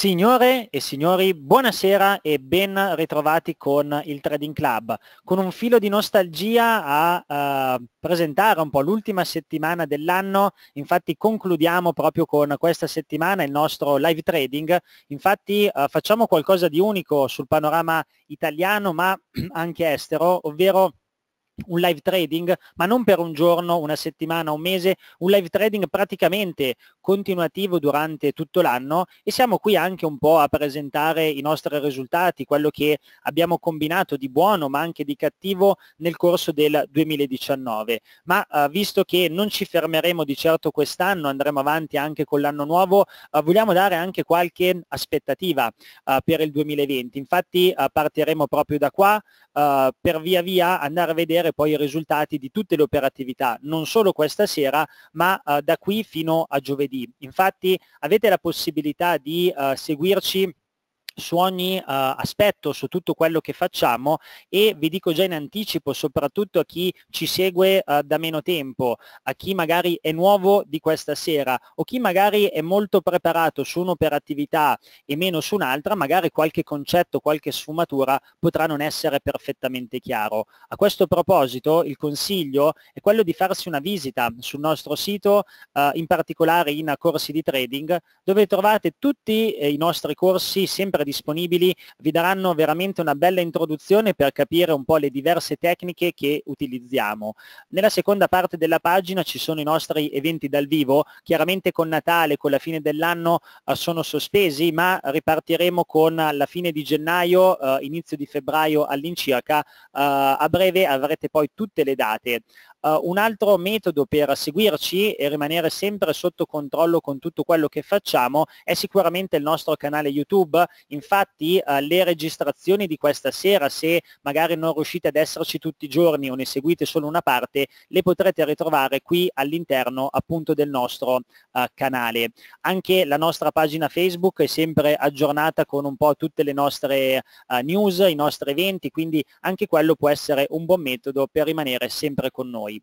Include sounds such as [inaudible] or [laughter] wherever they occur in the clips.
Signore e signori, buonasera e ben ritrovati con il Trading Club. Con un filo di nostalgia a uh, presentare un po' l'ultima settimana dell'anno, infatti concludiamo proprio con questa settimana il nostro live trading. Infatti uh, facciamo qualcosa di unico sul panorama italiano ma [clears throat] anche estero, ovvero un live trading, ma non per un giorno, una settimana, un mese, un live trading praticamente continuativo durante tutto l'anno e siamo qui anche un po' a presentare i nostri risultati, quello che abbiamo combinato di buono ma anche di cattivo nel corso del 2019. Ma eh, visto che non ci fermeremo di certo quest'anno, andremo avanti anche con l'anno nuovo, eh, vogliamo dare anche qualche aspettativa eh, per il 2020. Infatti eh, partiremo proprio da qua eh, per via via andare a vedere vedere poi i risultati di tutte le operatività, non solo questa sera, ma eh, da qui fino a giovedì. Infatti avete la possibilità di eh, seguirci su ogni uh, aspetto, su tutto quello che facciamo e vi dico già in anticipo, soprattutto a chi ci segue uh, da meno tempo, a chi magari è nuovo di questa sera o chi magari è molto preparato su un'operatività e meno su un'altra, magari qualche concetto, qualche sfumatura potrà non essere perfettamente chiaro. A questo proposito il consiglio è quello di farsi una visita sul nostro sito, uh, in particolare in corsi di trading, dove trovate tutti eh, i nostri corsi sempre sempre disponibili, vi daranno veramente una bella introduzione per capire un po' le diverse tecniche che utilizziamo. Nella seconda parte della pagina ci sono i nostri eventi dal vivo, chiaramente con Natale, con la fine dell'anno eh, sono sospesi, ma ripartiremo con eh, la fine di gennaio, eh, inizio di febbraio all'incirca, a breve avrete poi tutte le date. Uh, un altro metodo per seguirci e rimanere sempre sotto controllo con tutto quello che facciamo è sicuramente il nostro canale YouTube. Infatti uh, le registrazioni di questa sera, se magari non riuscite ad esserci tutti i giorni o ne seguite solo una parte, le potrete ritrovare qui all'interno appunto del nostro uh, canale. Anche la nostra pagina Facebook è sempre aggiornata con un po' tutte le nostre news, i nostri eventi, quindi anche quello può essere un buon metodo per rimanere sempre con noi. Okay.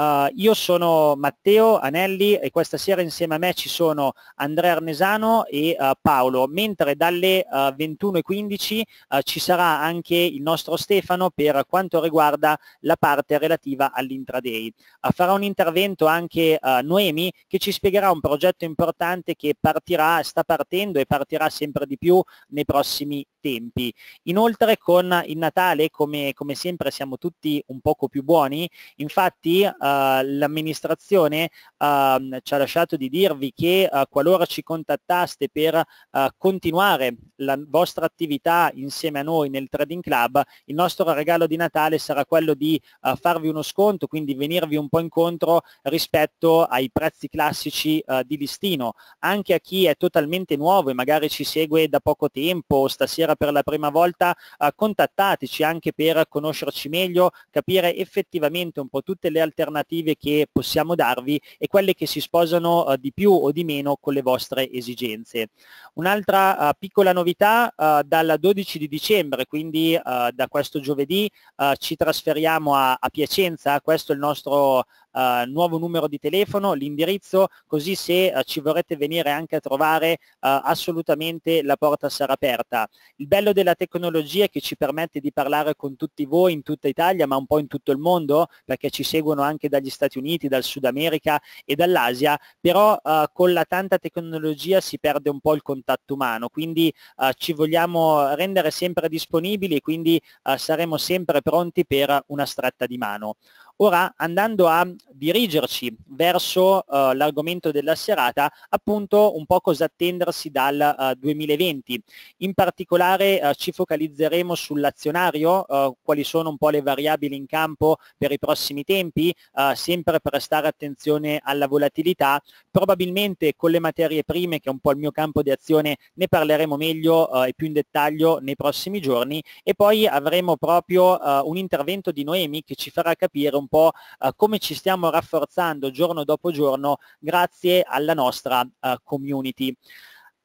Uh, io sono Matteo Anelli e questa sera insieme a me ci sono Andrea Arnesano e uh, Paolo, mentre dalle uh, eh, 21.15 ci sarà anche il nostro Stefano per quanto riguarda la parte relativa all'intraday. farà un intervento anche Noemi che ci spiegherà un progetto importante che partirà, sta partendo e partirà sempre di più nei prossimi tempi. Inoltre con il Natale, come, come sempre, siamo tutti un poco più buoni, infatti eh, l'amministrazione ehm, ci ha lasciato di dirvi che eh, qualora ci contattaste per eh, continuare la vostra attività insieme a noi nel Trading Club, il nostro regalo di Natale sarà quello di farvi uno sconto, quindi venirvi un po' incontro rispetto ai prezzi classici di listino. Anche a chi è totalmente nuovo e magari ci segue da poco tempo o stasera per la prima volta, contattateci anche per conoscerci meglio, capire effettivamente un po' tutte le alternative alternative che possiamo darvi e quelle che si sposano eh, di più o di meno con le vostre esigenze. Un'altra eh, piccola novità, eh, dal 12 di dicembre, quindi eh, da questo giovedì, eh, ci trasferiamo a, a Piacenza, questo è il nostro eh, nuovo numero di telefono, l'indirizzo, così se eh, ci vorrete venire anche a trovare eh, assolutamente la porta sarà aperta. Il bello della tecnologia è che ci permette di parlare con tutti voi in tutta Italia, ma un po' in tutto il mondo, perché ci seguono anche dagli Stati Uniti, dal Sud America e dall'Asia, però eh, con la tanta tecnologia si perde un po' il contatto umano, quindi eh, ci vogliamo rendere sempre disponibili e quindi eh, saremo sempre pronti per una stretta di mano. Ora, andando a dirigerci verso uh, l'argomento della serata, appunto un po' cosa attendersi dal uh, eh, 2020. In particolare uh, ci focalizzeremo sull'azionario, quali sono un po' le variabili in campo per i prossimi tempi, sempre prestare attenzione alla volatilità. Probabilmente con le materie prime, che è un po' il mio campo di azione, ne parleremo meglio e più in dettaglio nei prossimi giorni e poi avremo proprio un intervento di Noemi che ci farà capire un po' eh, come ci stiamo rafforzando giorno dopo giorno grazie alla nostra eh, community.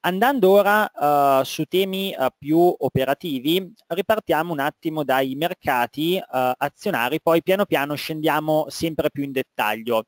Andando ora uh, su temi uh, più operativi, ripartiamo un attimo dai mercati uh, azionari, poi piano piano scendiamo sempre più in dettaglio.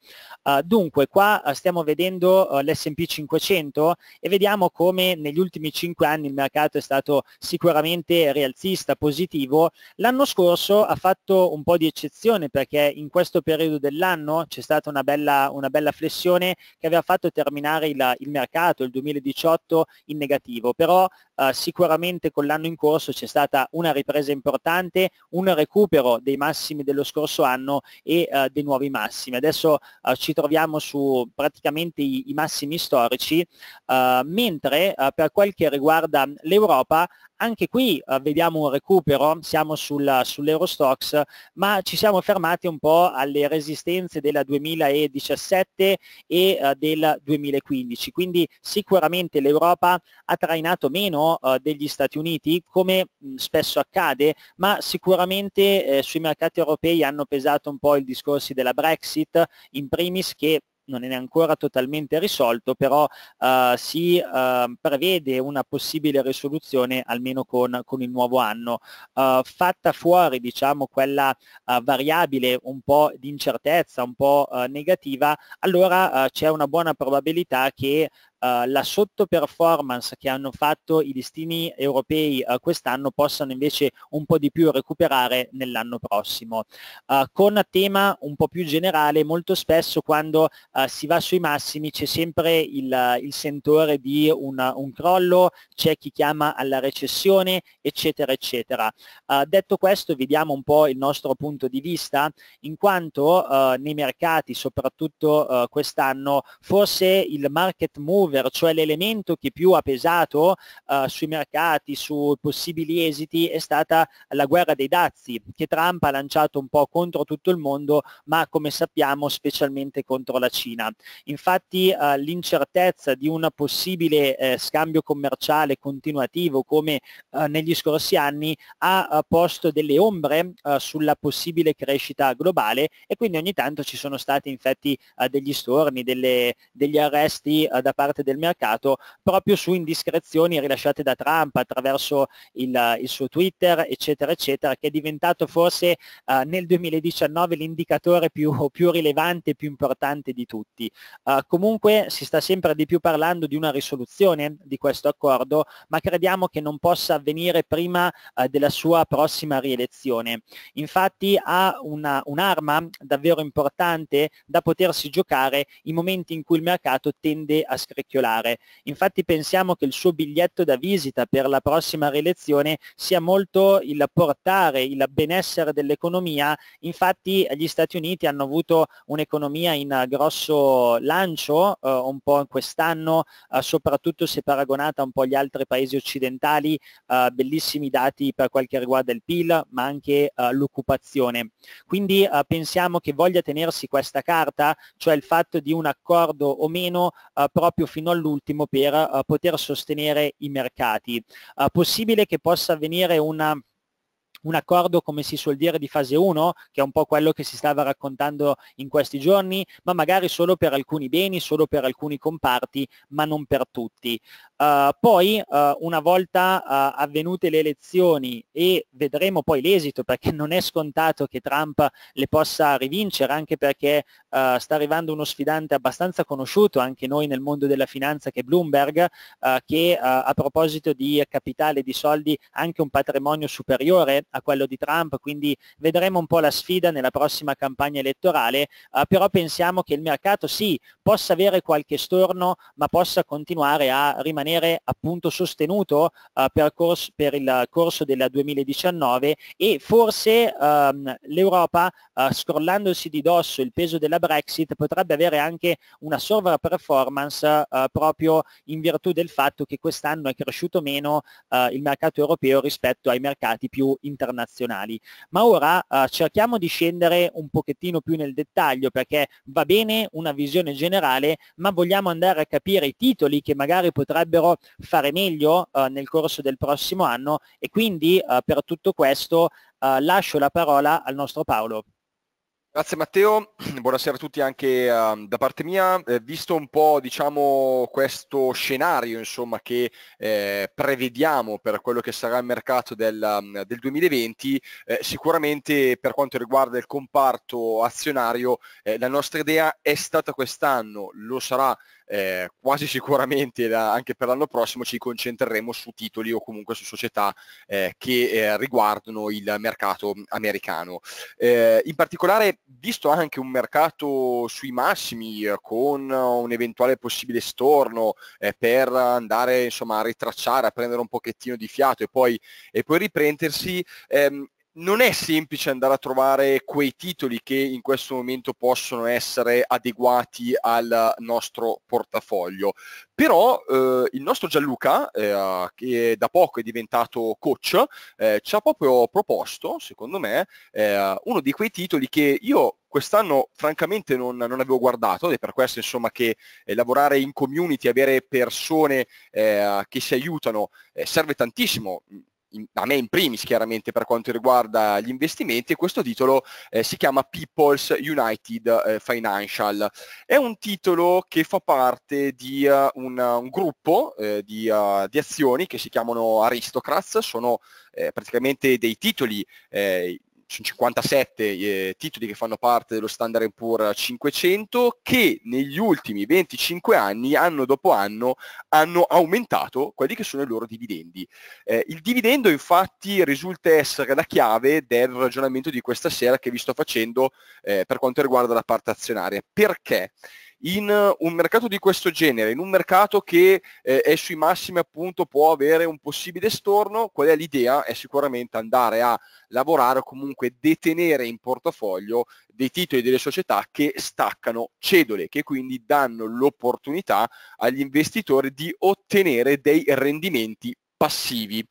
dunque, qua stiamo vedendo l'S&P 500 e vediamo come negli ultimi 5 anni il mercato è stato sicuramente rialzista, positivo. L'anno scorso ha fatto un po' di eccezione perché in questo periodo dell'anno c'è stata una bella, una bella flessione che aveva fatto terminare il, il mercato, il 2018 in negativo, però eh, sicuramente con l'anno in corso c'è stata una ripresa importante, un recupero dei massimi dello scorso anno e eh, dei nuovi massimi. Adesso eh, ci troviamo su praticamente i, i massimi storici, eh, mentre eh, per quel che riguarda l'Europa anche qui eh, vediamo un recupero, siamo sulla, sull'Eurostox, ma ci siamo fermati un po' alle resistenze della 2017 e eh, del 2015, quindi sicuramente l'Europa ha trainato meno eh, degli Stati Uniti, come mh, mm, spesso accade, ma sicuramente eh, sui mercati europei hanno pesato un po' i discorsi della Brexit, in primis che non è ancora totalmente risolto, però eh, si eh, prevede una possibile risoluzione almeno con, con il nuovo anno, eh, fatta fuori diciamo, quella eh, variabile un po' di incertezza, un po' eh, negativa, allora eh, c'è una buona probabilità che Uh, la sottoperformance che hanno fatto i listini europei uh, quest'anno possano invece un po' di più recuperare nell'anno prossimo. Uh, con tema un po' più generale, molto spesso quando si va sui massimi c'è sempre il, il sentore di una, un, crollo, c'è chi chiama alla recessione, eccetera, eccetera. detto questo, vediamo un po' il nostro punto di vista, in quanto nei mercati, soprattutto quest'anno, forse il market move mover, cioè l'elemento che più ha pesato uh, sui mercati, sui possibili esiti, è stata la guerra dei dazi che Trump ha lanciato un po' contro tutto il mondo, ma come sappiamo specialmente contro la Cina. Infatti uh, l'incertezza di un possibile eh, scambio commerciale continuativo come uh, negli scorsi anni ha posto delle ombre sulla possibile crescita globale e quindi ogni tanto ci sono stati infatti degli storni, delle, degli arresti da parte parte del mercato proprio su indiscrezioni rilasciate da Trump attraverso il, il suo Twitter, eccetera, eccetera, che è diventato forse uh, nel 2019 l'indicatore più, più rilevante e più importante di tutti. Uh, comunque si sta sempre di più parlando di una risoluzione di questo accordo, ma crediamo che non possa avvenire prima uh, della sua prossima rielezione. Infatti ha una, un'arma davvero importante da potersi giocare in momenti in cui il mercato tende a, scre- chiacchiolare. Infatti pensiamo che il suo biglietto da visita per la prossima rielezione sia molto il portare il benessere dell'economia. Infatti gli Stati Uniti hanno avuto un'economia in grosso lancio eh, un po' quest'anno, eh, soprattutto se paragonata un po' agli altri paesi occidentali, eh, bellissimi dati per quel che riguarda il PIL, ma anche eh, l'occupazione. Quindi eh, pensiamo che voglia tenersi questa carta, cioè il fatto di un accordo o meno eh, proprio fino all'ultimo per eh, poter sostenere i mercati. Eh, possibile che possa avvenire una un accordo, come si suol dire, di fase 1, che è un po' quello che si stava raccontando in questi giorni, ma magari solo per alcuni beni, solo per alcuni comparti, ma non per tutti. Uh, poi, uh, una volta uh, avvenute le elezioni e vedremo poi l'esito, perché non è scontato che Trump le possa rivincere, anche perché sta arrivando uno sfidante abbastanza conosciuto anche noi nel mondo della finanza, che è Bloomberg, che a proposito di capitale, di soldi, ha anche un patrimonio superiore a quello di Trump, quindi vedremo un po' la sfida nella prossima campagna elettorale, uh, però pensiamo che il mercato sì possa avere qualche storno, ma possa continuare a rimanere appunto sostenuto uh, per, corso, per, il corso del 2019 e forse um, l'Europa uh, scrollandosi di dosso il peso della Brexit potrebbe avere anche una sovra performance uh, proprio in virtù del fatto che quest'anno è cresciuto meno il mercato europeo rispetto ai mercati più importanti internazionali. Ma ora eh, cerchiamo di scendere un pochettino più nel dettaglio perché va bene una visione generale, ma vogliamo andare a capire i titoli che magari potrebbero fare meglio eh, nel corso del prossimo anno e quindi eh, per tutto questo eh, lascio la parola al nostro Paolo. Grazie Matteo, [clears throat] buonasera a tutti anche uh, da parte mia. Eh, visto un po' diciamo, questo scenario insomma, che eh, prevediamo per quello che sarà il mercato del, ehm, del 2020, eh, sicuramente per quanto riguarda il comparto azionario eh, la nostra idea è stata quest'anno, lo sarà eh, quasi sicuramente anche per l'anno prossimo ci concentreremo su titoli o comunque su società eh, che eh, riguardano il mercato americano. Eh, in particolare, visto anche un mercato sui massimi eh, con un eventuale possibile storno eh, per andare insomma, a ritracciare, a prendere un pochettino di fiato e poi, e poi riprendersi, ehm, non è semplice andare a trovare quei titoli che in questo momento possono essere adeguati al nostro portafoglio. Però eh, il nostro Gianluca, eh, che da poco è diventato coach, eh, ci ha proprio proposto, secondo me, eh, uno di quei titoli che io quest'anno francamente non, non, avevo guardato ed è per questo insomma, che eh, lavorare in community, avere persone eh, che si aiutano eh, serve tantissimo in, a me in primis chiaramente per quanto riguarda gli investimenti e questo titolo eh, si chiama People's United eh, Financial. È un titolo che fa parte di uh, un, un, gruppo eh, di, uh, di, azioni che si chiamano Aristocrats, sono eh, praticamente dei titoli sono 57 eh, titoli che fanno parte dello Standard Poor's 500 che negli ultimi 25 anni, anno dopo anno, hanno aumentato quelli che sono i loro dividendi. Eh, il dividendo infatti risulta essere la chiave del ragionamento di questa sera che vi sto facendo eh, per quanto riguarda la parte azionaria. Perché? in eh, un mercato di questo genere, in un mercato che eh, è sui massimi appunto può avere un possibile storno, qual è l'idea? È sicuramente andare a lavorare o comunque detenere in portafoglio dei titoli delle società che staccano cedole, che quindi danno l'opportunità agli investitori di ottenere dei rendimenti passivi.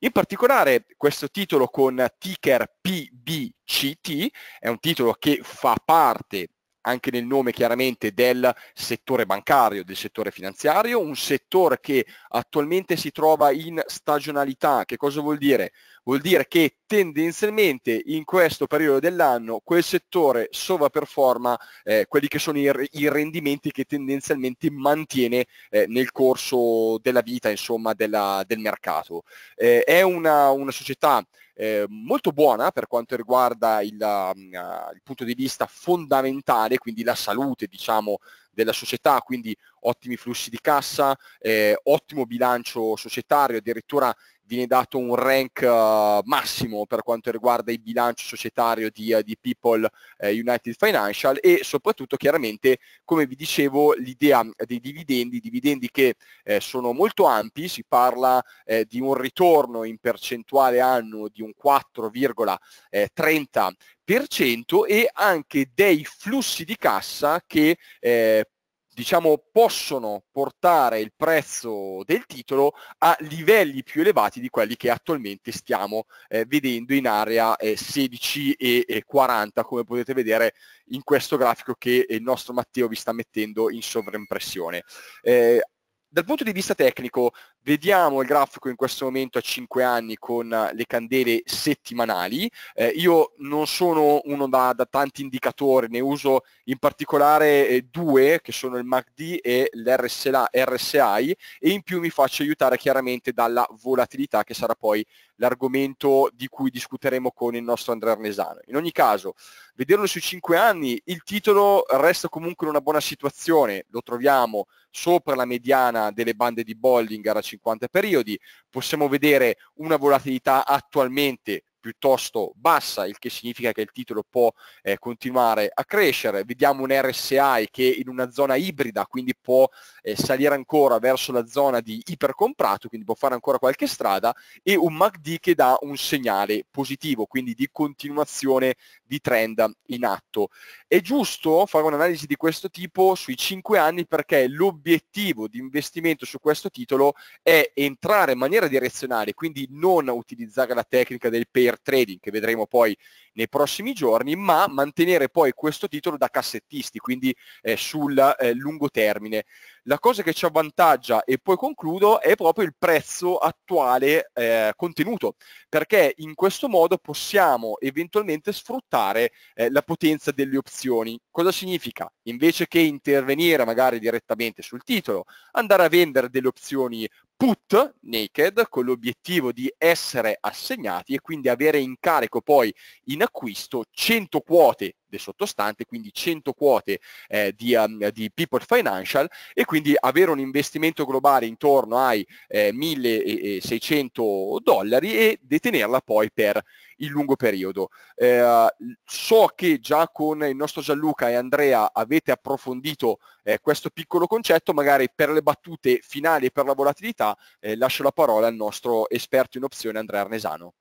In particolare questo titolo con ticker PBCT è un titolo che fa parte anche nel nome chiaramente del settore bancario, del settore finanziario, un settore che attualmente si trova in stagionalità. Che cosa vuol dire? vuol dire che tendenzialmente in questo periodo dell'anno quel settore sovraperforma eh, quelli che sono i, i, rendimenti che tendenzialmente mantiene eh, nel corso della vita insomma, della, del mercato. Eh, è una, una società eh, molto buona per quanto riguarda il, uh, il, punto di vista fondamentale, quindi la salute diciamo, della società, quindi ottimi flussi di cassa, eh, ottimo bilancio societario, addirittura viene dato un rank uh, massimo per quanto riguarda il bilancio societario di, uh, di People uh, United Financial e soprattutto chiaramente come vi dicevo l'idea dei dividendi, dividendi che eh, sono molto ampi, si parla eh, di un ritorno in percentuale annuo di un 4,30% e anche dei flussi di cassa che eh, diciamo, possono portare il prezzo del titolo a livelli più elevati di quelli che attualmente stiamo eh, vedendo in area eh, 16 e, e 40, come potete vedere in questo grafico che eh, il nostro Matteo vi sta mettendo in sovraimpressione. Eh, dal punto di vista tecnico Vediamo il grafico in questo momento a 5 anni con eh, le candele settimanali. Eh, io non sono uno da, da, tanti indicatori, ne uso in particolare eh, due che sono il MACD e l'RSI e in più mi faccio aiutare chiaramente dalla volatilità che sarà poi l'argomento di cui discuteremo con il nostro Andrea Arnesano. In ogni caso, vederlo sui 5 anni, il titolo resta comunque in una buona situazione, lo troviamo sopra la mediana delle bande di Bollinger a 50 50 periodi, possiamo vedere una volatilità attualmente piuttosto bassa, il che significa che il titolo può eh, continuare a crescere. Vediamo un RSI che in una zona ibrida, quindi può eh, salire ancora verso la zona di ipercomprato, quindi può fare ancora qualche strada, e un MACD che dà un segnale positivo, quindi di continuazione di trend in atto. È giusto fare un'analisi di questo tipo sui 5 anni perché l'obiettivo di investimento su questo titolo è entrare in maniera direzionale, quindi non utilizzare la tecnica del pair trading che vedremo poi nei prossimi giorni, ma mantenere poi questo titolo da cassettisti, quindi eh, sul eh, lungo termine. La cosa che ci avvantaggia, e poi concludo, è proprio il prezzo attuale eh, contenuto, perché in questo modo possiamo eventualmente sfruttare eh, la potenza delle opzioni. Cosa significa? Invece che intervenire magari direttamente sul titolo, andare a vendere delle opzioni put naked con l'obiettivo di essere assegnati e quindi avere in carico poi in acquisto 100 quote del sottostante, quindi 100 quote eh, di, um, di People Financial e quindi avere un investimento globale intorno ai eh, 1600 dollari e detenerla poi per il lungo periodo. Eh, so che già con il nostro Gianluca e Andrea avete approfondito eh, questo piccolo concetto, magari per le battute finali e per la volatilità eh, lascio la parola al nostro esperto in opzione Andrea Arnesano.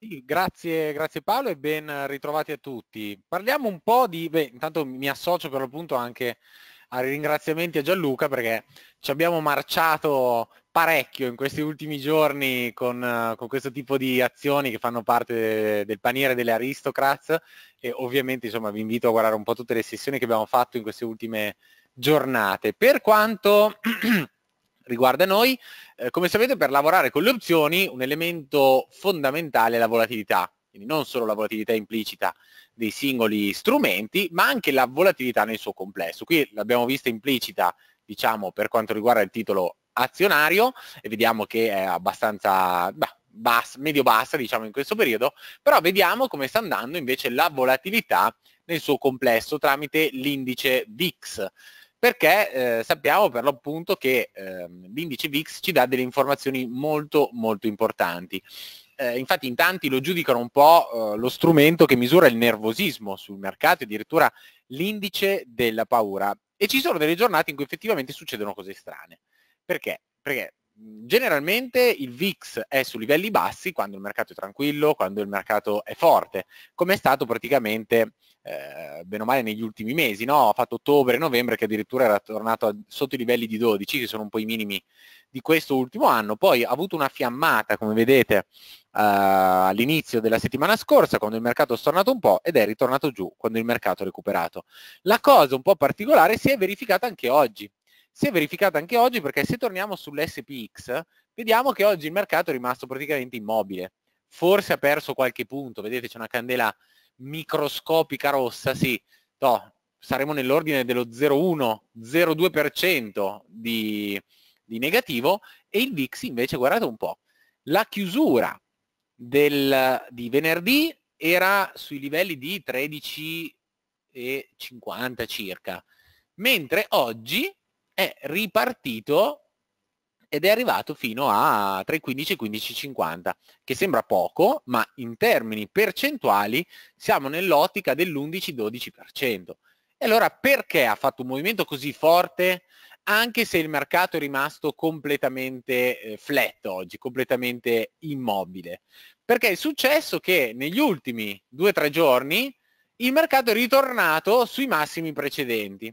Grazie, grazie, Paolo e ben ritrovati a tutti. Parliamo un po' di, beh, intanto mi associo per l'appunto anche ai ringraziamenti a Gianluca perché ci abbiamo marciato parecchio in questi ultimi giorni con, con questo tipo di azioni che fanno parte del paniere delle Aristocrats e ovviamente insomma vi invito a guardare un po' tutte le sessioni che abbiamo fatto in queste ultime giornate. Per quanto [clears throat] riguarda noi. Eh, come sapete per lavorare con le opzioni un elemento fondamentale è la volatilità, quindi non solo la volatilità implicita dei singoli strumenti, ma anche la volatilità nel suo complesso. Qui l'abbiamo vista implicita diciamo, per quanto riguarda il titolo azionario e vediamo che è abbastanza beh, bassa, medio-bassa diciamo in questo periodo, però vediamo come sta andando invece la volatilità nel suo complesso tramite l'indice VIX perché eh, sappiamo per l'appunto che eh, l'indice VIX ci dà delle informazioni molto molto importanti. Eh, infatti in tanti lo giudicano un po' eh, lo strumento che misura il nervosismo sul mercato, addirittura l'indice della paura. E ci sono delle giornate in cui effettivamente succedono cose strane. Perché? Perché generalmente il VIX è su livelli bassi quando il mercato è tranquillo, quando il mercato è forte, come è stato praticamente eh, bene o male negli ultimi mesi, no? ha fatto ottobre novembre che addirittura era tornato a, sotto i livelli di 12, che sono un po' i minimi di questo ultimo anno, poi ha avuto una fiammata, come vedete, eh, all'inizio della settimana scorsa, quando il mercato è stornato un po' ed è ritornato giù quando il mercato ha recuperato. La cosa un po' particolare si è verificata anche oggi, si è verificata anche oggi perché se torniamo sull'SPX vediamo che oggi il mercato è rimasto praticamente immobile, forse ha perso qualche punto, vedete c'è una candela microscopica rossa, sì, no, saremo nell'ordine dello 0,1-0,2% di, di negativo e il VIX invece, guardate un po', la chiusura del, di venerdì era sui livelli di 13,50 circa, mentre oggi è ripartito ed è arrivato fino a tra i 15 e i 15,50, che sembra poco, ma in termini percentuali siamo nell'ottica dell'11-12%. E allora perché ha fatto un movimento così forte anche se il mercato è rimasto completamente eh, flat oggi, completamente immobile? Perché è successo che negli ultimi 2-3 giorni il mercato è ritornato sui massimi precedenti.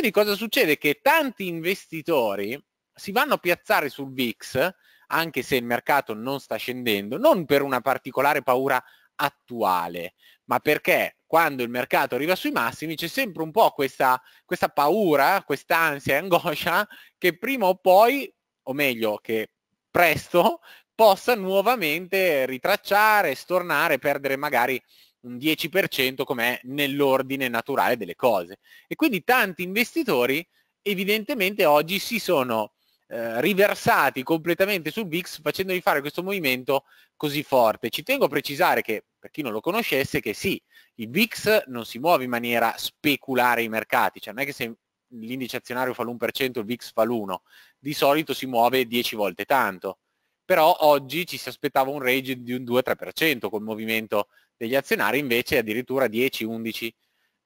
Quindi cosa succede? Che tanti investitori si vanno a piazzare sul VIX, anche se il mercato non sta scendendo, non per una particolare paura attuale, ma perché quando il mercato arriva sui massimi c'è sempre un po' questa, questa paura, quest'ansia e angoscia che prima o poi, o meglio che presto, possa nuovamente ritracciare, stornare, perdere magari un 10% com'è nell'ordine naturale delle cose. E quindi tanti investitori evidentemente oggi si sono eh, riversati completamente sul VIX facendogli fare questo movimento così forte. Ci tengo a precisare che, per chi non lo conoscesse, che sì, il VIX non si muove in maniera speculare i mercati, cioè non è che se l'indice azionario fa l'1%, il VIX fa l'1%, di solito si muove 10 volte tanto. Però oggi ci si aspettava un range di un 2-3% col movimento degli azionari invece addirittura 10, 11,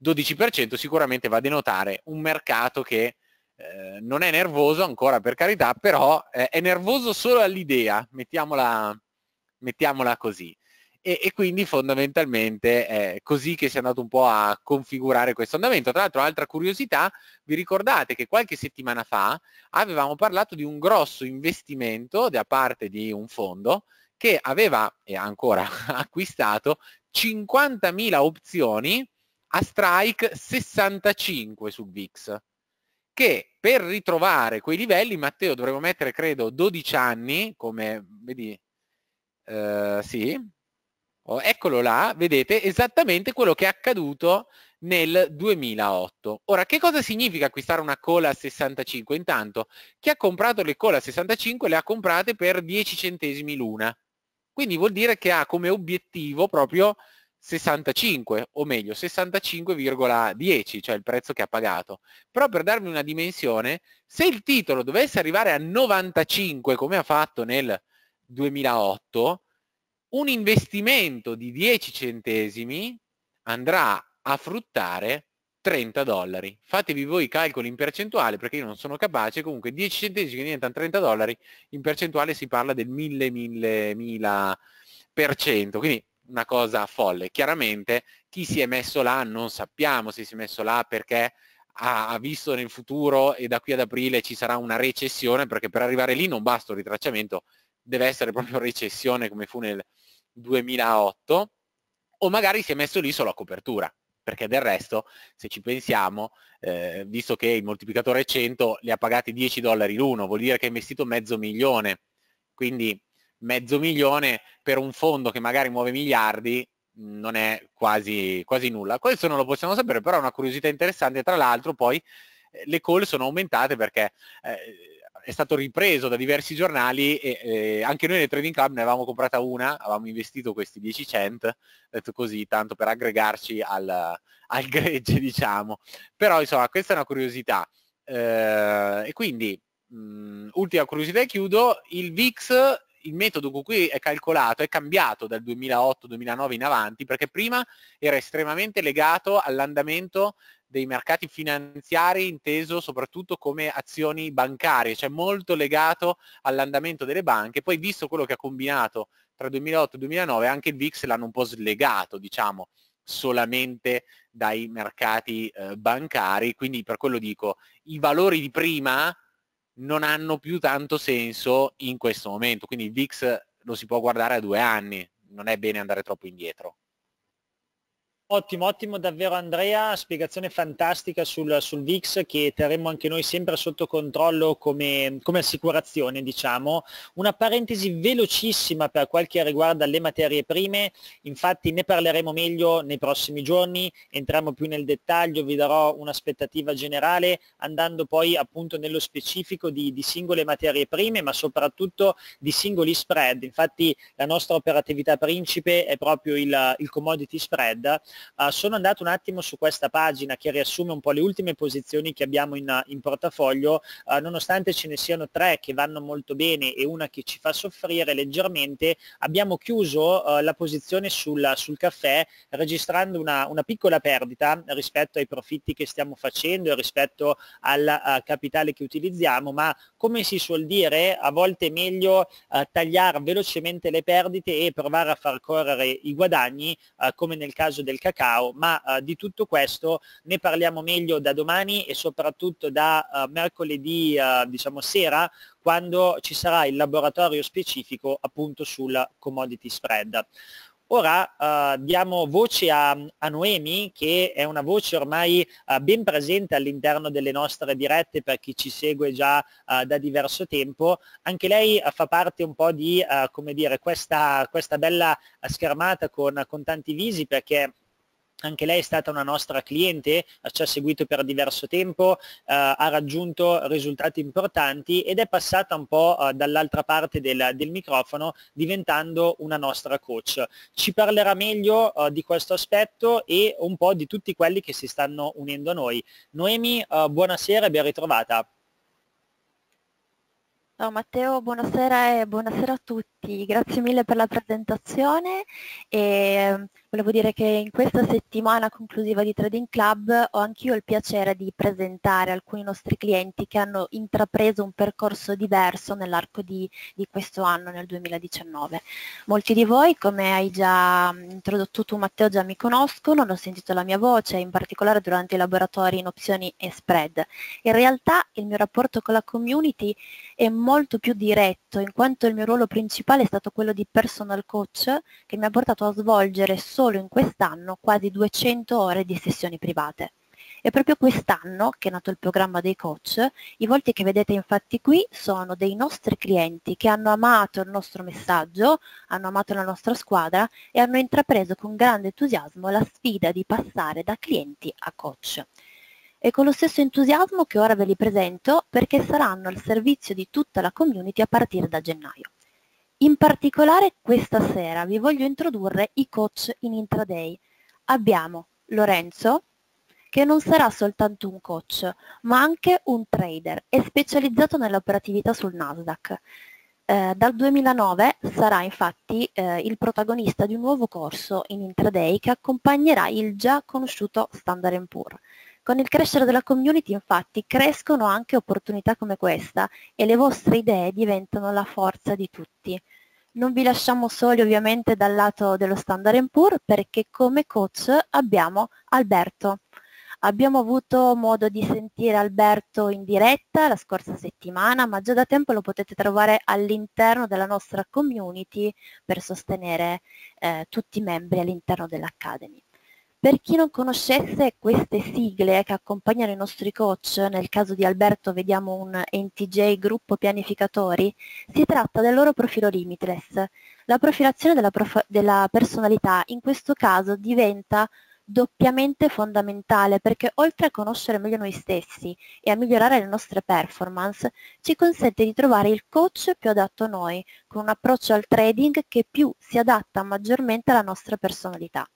12% sicuramente va a denotare un mercato che eh, non è nervoso ancora per carità, però eh, è nervoso solo all'idea, mettiamola, mettiamola così. E, e, quindi fondamentalmente è così che si è andato un po' a configurare questo andamento. Tra l'altro altra curiosità, vi ricordate che qualche settimana fa avevamo parlato di un grosso investimento da parte di un fondo che aveva e ha ancora [laughs] acquistato 50.000 opzioni a strike 65 su VIX, che per ritrovare quei livelli, Matteo, dovremmo mettere, credo, 12 anni, come, vedi, eh, sì, oh, eccolo là, vedete, esattamente quello che è accaduto nel 2008. Ora, che cosa significa acquistare una cola a 65? Intanto, chi ha comprato le cola a 65 le ha comprate per 10 centesimi l'una. Quindi vuol dire che ha come obiettivo proprio 65, o meglio 65,10, cioè il prezzo che ha pagato. Però per darvi una dimensione, se il titolo dovesse arrivare a 95 come ha fatto nel 2008, un investimento di 10 centesimi andrà a fruttare 30 dollari. Fatevi voi i calcoli in percentuale perché io non sono capace, comunque 10 centesimi diventano 30 dollari, in percentuale si parla del 1000, 1000, 1000 per cento, quindi una cosa folle. Chiaramente chi si è messo là non sappiamo se si è messo là perché ha visto nel futuro e da qui ad aprile ci sarà una recessione, perché per arrivare lì non basta un ritracciamento, deve essere [laughs] proprio recessione come fu nel 2008, o magari si è messo lì solo a copertura perché del resto, se ci pensiamo, eh, visto che il moltiplicatore è 100, li ha pagati 10 dollari l'uno, vuol dire che ha investito mezzo milione. Quindi mezzo milione per un fondo che magari muove miliardi mm, non è quasi, quasi nulla. Questo non lo possiamo sapere, però è una curiosità interessante. Tra l'altro poi eh, le call sono aumentate perché eh, è stato ripreso da diversi giornali e, e anche noi nel Trading Club ne avevamo comprata una, avevamo investito questi 10 cent, detto così, tanto per aggregarci al, al gregge, diciamo. Però insomma, questa è una curiosità. Eh, e quindi, mh, mm, ultima curiosità e chiudo, il VIX, il metodo con cui è calcolato è cambiato dal 2008-2009 in avanti, perché prima era estremamente legato all'andamento dei mercati finanziari inteso soprattutto come azioni bancarie, cioè molto legato all'andamento delle banche. Poi visto quello che ha combinato tra 2008 e 2009, anche il VIX l'hanno un po' slegato, diciamo, solamente dai mercati eh, bancari, quindi per quello dico, i valori di prima non hanno più tanto senso in questo momento, quindi il VIX lo si può guardare a due anni, non è bene andare troppo indietro. Ottimo, ottimo davvero Andrea, spiegazione fantastica sul, sul VIX che terremo anche noi sempre sotto controllo come, come, assicurazione diciamo. Una parentesi velocissima per quel che riguarda le materie prime, infatti ne parleremo meglio nei prossimi giorni, entriamo più nel dettaglio, vi darò un'aspettativa generale andando poi appunto nello specifico di, di singole materie prime ma soprattutto di singoli spread, infatti la nostra operatività principe è proprio il, il commodity spread Ah, sono andato un attimo su questa pagina che riassume un po' le ultime posizioni che abbiamo in, in portafoglio, uh, nonostante ce ne siano tre che vanno molto bene e una che ci fa soffrire leggermente, abbiamo chiuso uh, la posizione sul, sul caffè registrando una, una, piccola perdita rispetto ai profitti che stiamo facendo e rispetto al capitale che utilizziamo, ma come si suol dire, a volte è meglio tagliare velocemente le perdite e provare a far correre i guadagni, come nel caso del caffè cacao, ma uh, di tutto questo ne parliamo meglio da domani e soprattutto da uh, mercoledì eh, diciamo sera quando ci sarà il laboratorio specifico appunto sul commodity spread. Ora eh, diamo voce a, a, Noemi, che è una voce ormai eh, ben presente all'interno delle nostre dirette per chi ci segue già eh, da diverso tempo. Anche lei fa parte un po' di dire, questa, questa, bella schermata con, con tanti visi perché anche lei è stata una nostra cliente, ci ha seguito per diverso tempo, eh, ha raggiunto risultati importanti ed è passata un po' eh, dall'altra parte del, del, microfono diventando una nostra coach. Ci parlerà meglio eh, di questo aspetto e un po' di tutti quelli che si stanno unendo a noi. Noemi, eh, buonasera e ben ritrovata. Ciao Matteo, buonasera e buonasera a tutti. Grazie mille per la presentazione e Volevo dire che in questa settimana conclusiva di Trading Club ho anch'io il piacere di presentare alcuni nostri clienti che hanno intrapreso un percorso diverso nell'arco di, di, questo anno, nel 2019. Molti di voi, come hai già mm, introdotto tu Matteo, già mi conoscono, hanno sentito la mia voce, in particolare durante i laboratori in opzioni e spread. In realtà il mio rapporto con la community è molto più diretto, in quanto il mio ruolo principale è stato quello di personal coach, che mi ha portato a svolgere solo solo in quest'anno quasi 200 ore di sessioni private. E proprio quest'anno che è nato il programma dei coach. I volti che vedete infatti qui sono dei nostri clienti che hanno amato il nostro messaggio, hanno amato la nostra squadra e hanno intrapreso con grande entusiasmo la sfida di passare da clienti a coach. E con lo stesso entusiasmo che ora ve li presento perché saranno al servizio di tutta la community a partire da gennaio. In particolare questa sera vi voglio introdurre i coach in intraday. Abbiamo Lorenzo, che non sarà soltanto un coach, ma anche un trader e specializzato nell'operatività sul Nasdaq. Eh, dal 2009 sarà infatti eh, il protagonista di un nuovo corso in intraday che accompagnerà il già conosciuto Standard Poor's. Con il crescere della community infatti crescono anche opportunità come questa e le vostre idee diventano la forza di tutti. Non vi lasciamo soli ovviamente dal lato dello Standard Poor perché come coach abbiamo Alberto. Abbiamo avuto modo di sentire Alberto in diretta la scorsa settimana, ma già da tempo lo potete trovare all'interno della nostra community per sostenere eh, tutti i membri all'interno dell'Academy. Per chi non conoscesse queste sigle che accompagnano i nostri coach, nel caso di Alberto vediamo un NTJ gruppo pianificatori, si tratta del loro profilo limitless. La profilazione della, prof- della personalità in questo caso diventa doppiamente fondamentale perché oltre a conoscere meglio noi stessi e a migliorare le nostre performance, ci consente di trovare il coach più adatto a noi, con un approccio al trading che più si adatta maggiormente alla nostra personalità.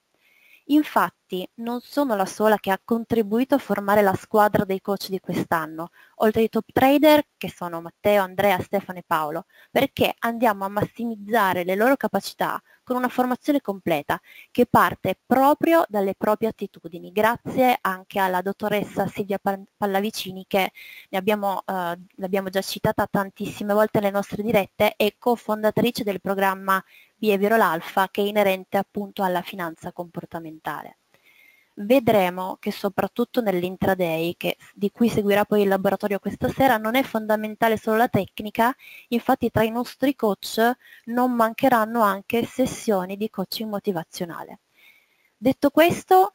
Infatti, infatti non sono la sola che ha contribuito a formare la squadra dei coach di quest'anno, oltre ai top trader che sono Matteo, Andrea, Stefano e Paolo, perché andiamo a massimizzare le loro capacità con una formazione completa che parte proprio dalle proprie attitudini, grazie anche alla dottoressa Silvia Pallavicini che ne abbiamo, eh, l'abbiamo già citata tantissime volte nelle nostre dirette e cofondatrice del programma Behavioral Alpha che è inerente appunto alla finanza comportamentale vedremo che soprattutto nell'intraday, che, di cui seguirà poi il laboratorio questa sera, non è fondamentale solo la tecnica, infatti tra i nostri coach non mancheranno anche sessioni di coaching motivazionale. Detto questo,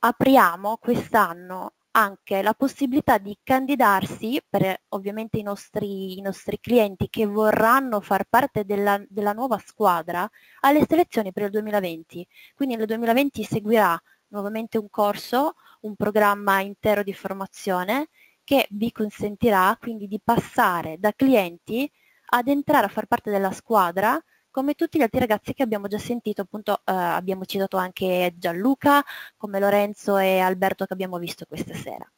apriamo quest'anno anche la possibilità di candidarsi per ovviamente i nostri, i nostri clienti che vorranno far parte della, della, nuova squadra alle selezioni per il 2020. Quindi nel 2020 seguirà nuovamente un corso, un programma intero di formazione che vi consentirà quindi di passare da clienti ad entrare a far parte della squadra come tutti gli altri ragazzi che abbiamo già sentito, appunto eh, abbiamo citato anche Gianluca, come Lorenzo e Alberto che abbiamo visto questa sera.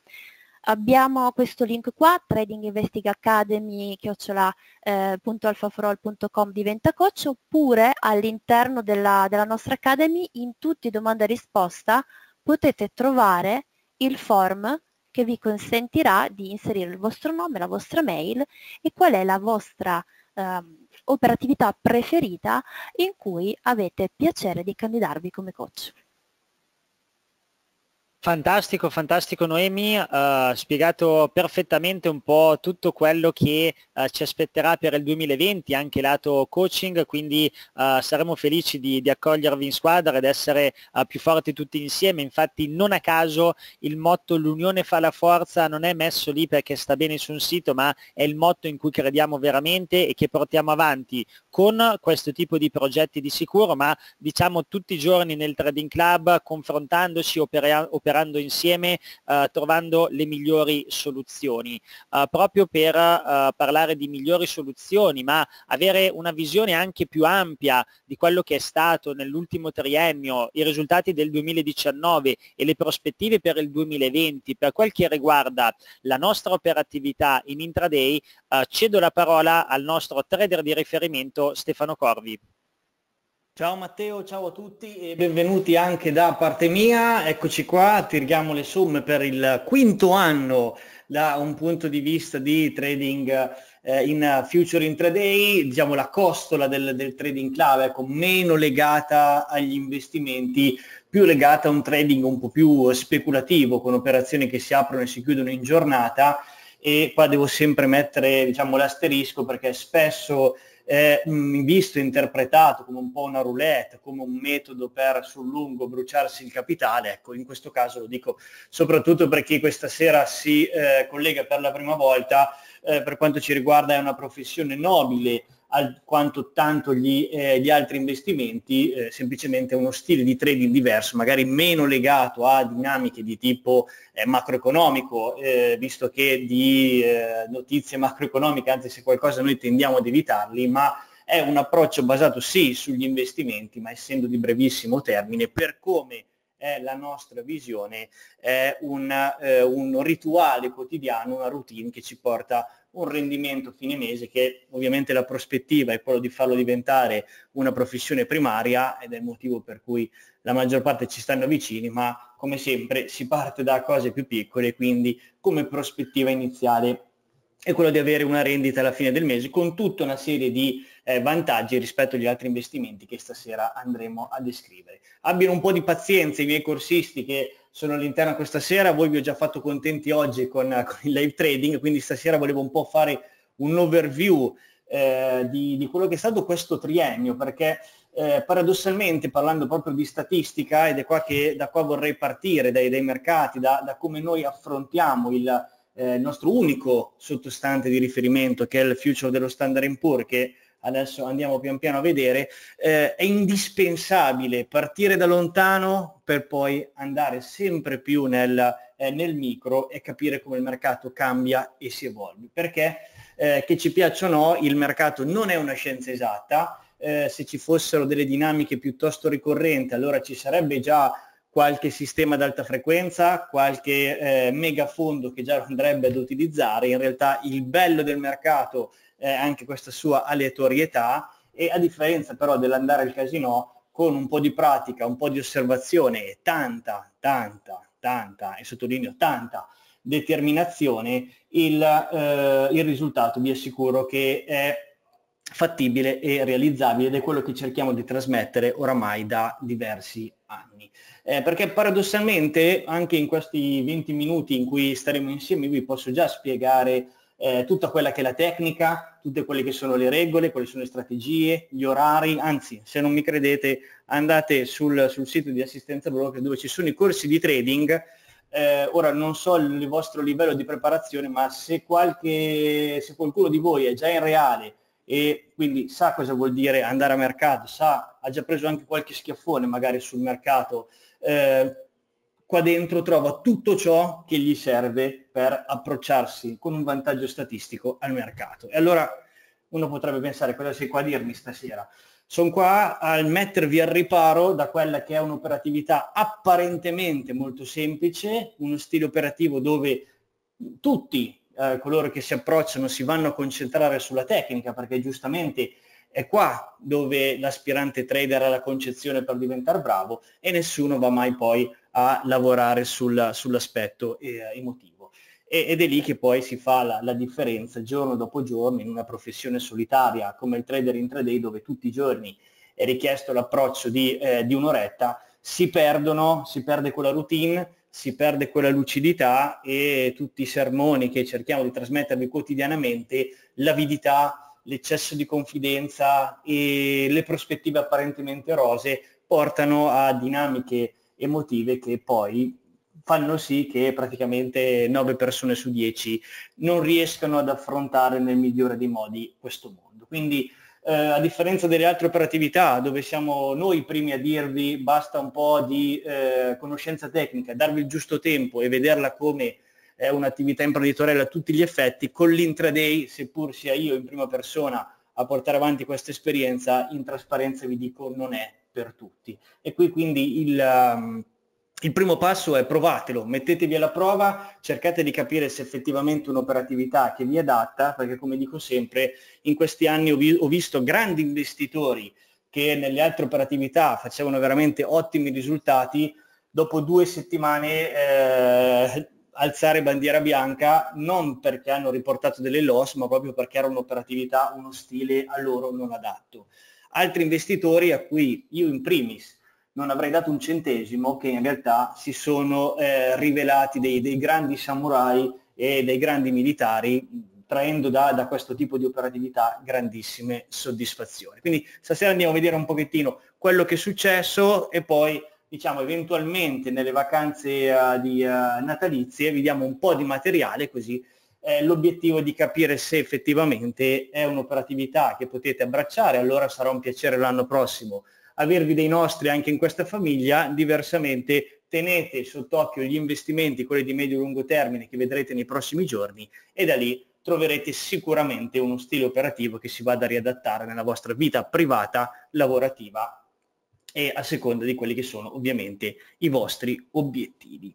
Abbiamo questo link qua, tradinginvestingacademy.alfaforall.com eh, diventa coach, oppure all'interno della, della nostra Academy in tutti domanda e risposta potete trovare il form che vi consentirà di inserire il vostro nome, la vostra mail e qual è la vostra eh, operatività preferita in cui avete piacere di candidarvi come coach. Fantastico, fantastico Noemi, eh, ha uh, spiegato perfettamente un po' tutto quello che uh, ci aspetterà per il 2020, anche lato coaching, quindi uh, saremo felici di, di, accogliervi in squadra ed essere più forti tutti insieme. Infatti non a caso il motto l'unione fa la forza non è messo lì perché sta bene su un sito, ma è il motto in cui crediamo veramente e che portiamo avanti con questo tipo di progetti di sicuro, ma diciamo tutti i giorni nel Trading Club, confrontandoci, operando lavorando insieme, eh, trovando le migliori soluzioni. Eh, proprio per eh, parlare di migliori soluzioni, ma avere una visione anche più ampia di quello che è stato nell'ultimo triennio, i risultati del 2019 e le prospettive per il 2020, per quel che riguarda la nostra operatività in intraday, eh, cedo la parola al nostro trader di riferimento Stefano Corvi. Ciao Matteo, ciao a tutti e benvenuti anche da parte mia. Eccoci qua, tiriamo le somme per il quinto anno da un punto di vista di trading eh, in future intraday, diciamo la costola del, del trading clave, ecco, meno legata agli investimenti, più legata a un trading un po' più speculativo, con operazioni che si aprono e si chiudono in giornata e qua devo sempre mettere diciamo, l'asterisco perché spesso eh, visto e interpretato come un po' una roulette, come un metodo per sul lungo bruciarsi il capitale, ecco, in questo caso lo dico soprattutto per chi questa sera si eh, collega per la prima volta, eh, per quanto ci riguarda è una professione nobile, quanto tanto gli, eh, gli altri investimenti, eh, semplicemente uno stile di trading diverso, magari meno legato a dinamiche di tipo eh, macroeconomico, eh, visto che di eh, notizie macroeconomiche, anzi se qualcosa noi tendiamo ad evitarli, ma è un approccio basato sì sugli investimenti, ma essendo di brevissimo termine, per come è la nostra visione, è un, eh, un rituale quotidiano, una routine che ci porta un rendimento fine mese che ovviamente la prospettiva è quello di farlo diventare una professione primaria ed è il motivo per cui la maggior parte ci stanno vicini, ma come sempre si parte da cose più piccole, quindi come prospettiva iniziale è quello di avere una rendita alla fine del mese con tutta una serie di eh, vantaggi rispetto agli altri investimenti che stasera andremo a descrivere. Abbiano un po' di pazienza i miei corsisti che sono all'interno questa sera, voi vi ho già fatto contenti oggi con, eh, con il live trading, quindi stasera volevo un po' fare un overview eh, di, di, quello che è stato questo triennio, perché eh, paradossalmente parlando proprio di statistica, ed è qua che, da qua vorrei partire, dai, dai mercati, da, da, come noi affrontiamo il eh, nostro unico sottostante di riferimento, che è il future dello Standard Poor's, che adesso andiamo pian piano a vedere, eh, è indispensabile partire da lontano per poi andare sempre più nel, eh, nel micro e capire come il mercato cambia e si evolve. Perché eh, che ci piaccia o no, il mercato non è una scienza esatta, eh, se ci fossero delle dinamiche piuttosto ricorrenti allora ci sarebbe già qualche sistema ad alta frequenza, qualche eh, megafondo che già andrebbe ad utilizzare. In realtà il bello del mercato è eh, anche questa sua aleatorietà e a differenza però dell'andare al casino con un po' di pratica, un po' di osservazione e tanta, tanta, tanta, e sottolineo tanta, determinazione, il, eh, il risultato vi assicuro che è fattibile e realizzabile ed è quello che cerchiamo di trasmettere oramai da diversi anni. Eh, perché paradossalmente anche in questi 20 minuti in cui staremo insieme vi posso già spiegare eh, tutta quella che è la tecnica, tutte quelle che sono le regole, quali sono le strategie, gli orari, anzi se non mi credete andate sul, sul sito di assistenza broker dove ci sono i corsi di trading, eh, ora non so il vostro livello di preparazione ma se, qualche, se qualcuno di voi è già in reale e quindi sa cosa vuol dire andare a mercato, sa, ha già preso anche qualche schiaffone magari sul mercato, eh, qua dentro trova tutto ciò che gli serve per approcciarsi con un vantaggio statistico al mercato. E allora uno potrebbe pensare cosa sei qua a dirmi stasera? Sono qua a mettervi al riparo da quella che è un'operatività apparentemente molto semplice, uno stile operativo dove tutti eh, coloro che si approcciano si vanno a concentrare sulla tecnica perché giustamente è qua dove l'aspirante trader ha la concezione per diventare bravo e nessuno va mai poi a lavorare sul, sull'aspetto eh, emotivo. E, ed è lì che poi si fa la, la, differenza giorno dopo giorno in una professione solitaria come il trader in 3D dove tutti i giorni è richiesto l'approccio di, eh, di un'oretta, si perdono, si perde quella routine, si perde quella lucidità e tutti i sermoni che cerchiamo di trasmettervi quotidianamente, l'avidità, l'eccesso di confidenza e le prospettive apparentemente rose portano a dinamiche emotive che poi fanno sì che praticamente 9 persone su 10 non riescano ad affrontare nel migliore dei modi questo mondo. Quindi eh, a differenza delle altre operatività dove siamo noi primi a dirvi basta un po' di eh, conoscenza tecnica, darvi il giusto tempo e vederla come è un'attività imprenditoriale a tutti gli effetti, con l'intraday, seppur sia io in prima persona a portare avanti questa esperienza, in trasparenza vi dico non è per tutti. E qui quindi il, ehm, il primo passo è provatelo, mettetevi alla prova, cercate di capire se effettivamente un'operatività che vi è adatta, perché come dico sempre, in questi anni ho, vi- ho visto grandi investitori che nelle altre operatività facevano veramente ottimi risultati, dopo due settimane eh, alzare bandiera bianca non perché hanno riportato delle loss, ma proprio perché era un'operatività, uno stile a loro non adatto altri investitori a cui io in primis non avrei dato un centesimo che in realtà si sono eh, rivelati dei, dei, grandi samurai e dei grandi militari traendo da, da, questo tipo di operatività grandissime soddisfazioni. Quindi stasera andiamo a vedere un pochettino quello che è successo e poi diciamo eventualmente nelle vacanze uh, di, uh, natalizie vi diamo un po' di materiale così eh, l'obiettivo è di capire se effettivamente è un'operatività che potete abbracciare, allora sarà un piacere l'anno prossimo avervi dei nostri anche in questa famiglia, diversamente tenete sott'occhio gli investimenti, quelli di medio e lungo termine che vedrete nei prossimi giorni e da lì troverete sicuramente uno stile operativo che si vada a riadattare nella vostra vita privata, lavorativa e a seconda di quelli che sono ovviamente i vostri obiettivi.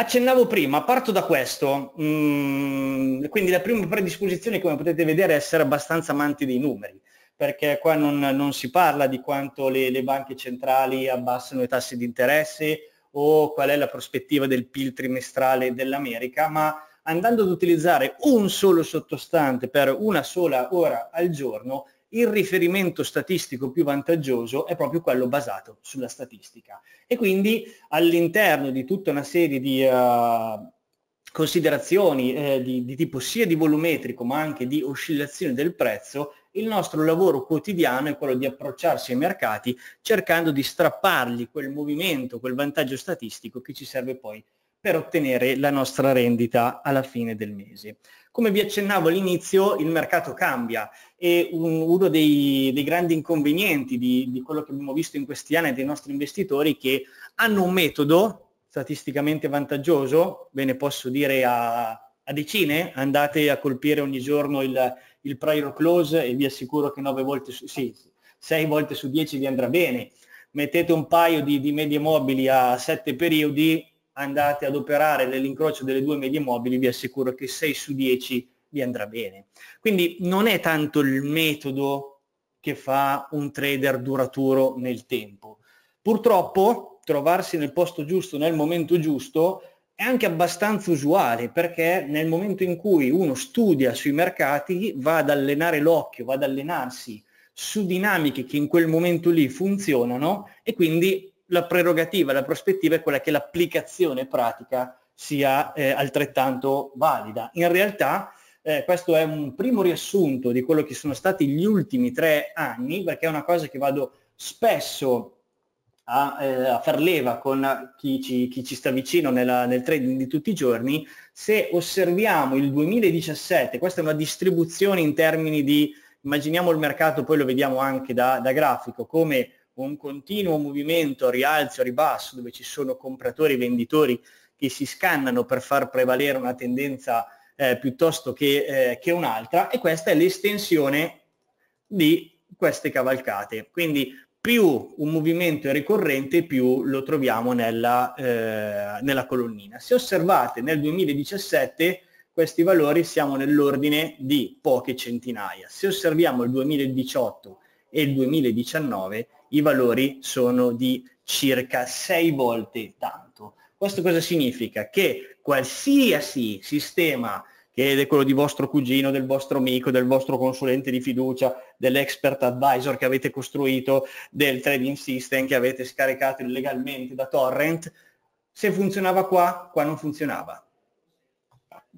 Accennavo prima, parto da questo, mm, quindi la prima predisposizione come potete vedere è essere abbastanza amanti dei numeri, perché qua non, non si parla di quanto le, le, banche centrali abbassano i tassi di interesse o qual è la prospettiva del PIL trimestrale dell'America, ma andando ad utilizzare un solo sottostante per una sola ora al giorno, il riferimento statistico più vantaggioso è proprio quello basato sulla statistica. E quindi all'interno di tutta una serie di uh, considerazioni eh, di, di tipo sia di volumetrico ma anche di oscillazione del prezzo, il nostro lavoro quotidiano è quello di approcciarsi ai mercati cercando di strappargli quel movimento, quel vantaggio statistico che ci serve poi per ottenere la nostra rendita alla fine del mese. Come vi accennavo all'inizio, il mercato cambia, e un, uno dei, dei, grandi inconvenienti di, di, quello che abbiamo visto in questi anni dei nostri investitori che hanno un metodo statisticamente vantaggioso, ve ne posso dire a, a decine, andate a colpire ogni giorno il, il prior close e vi assicuro che 9 volte su, sì, 6 volte su 10 vi andrà bene. Mettete un paio di, di medie mobili a 7 periodi, andate ad operare nell'incrocio delle due medie mobili, vi assicuro che 6 su 10 vi andrà bene. Quindi non è tanto il metodo che fa un trader duraturo nel tempo. Purtroppo trovarsi nel posto giusto, nel momento giusto, è anche abbastanza usuale perché nel momento in cui uno studia sui mercati va ad allenare l'occhio, va ad allenarsi su dinamiche che in quel momento lì funzionano e quindi la prerogativa, la prospettiva è quella che l'applicazione pratica sia eh, altrettanto valida. In realtà eh, questo è un primo riassunto di quello che sono stati gli ultimi tre anni, perché è una cosa che vado spesso a, eh, a far leva con chi ci, chi ci sta vicino nella, nel trading di tutti i giorni. Se osserviamo il 2017, questa è una distribuzione in termini di, immaginiamo il mercato, poi lo vediamo anche da, da grafico, come un continuo movimento rialzo, ribasso, dove ci sono compratori e venditori che si scannano per far prevalere una tendenza eh, piuttosto che, eh, che un'altra e questa è l'estensione di queste cavalcate. Quindi più un movimento è ricorrente, più lo troviamo nella, eh, nella, colonnina. Se osservate nel 2017 questi valori siamo nell'ordine di poche centinaia. Se osserviamo il 2018 e il 2019 i valori sono di circa 6 volte tanto. Questo cosa significa? Che qualsiasi sistema che è quello di vostro cugino, del vostro amico, del vostro consulente di fiducia, dell'expert advisor che avete costruito, del trading system che avete scaricato illegalmente da torrent, se funzionava qua, qua non funzionava.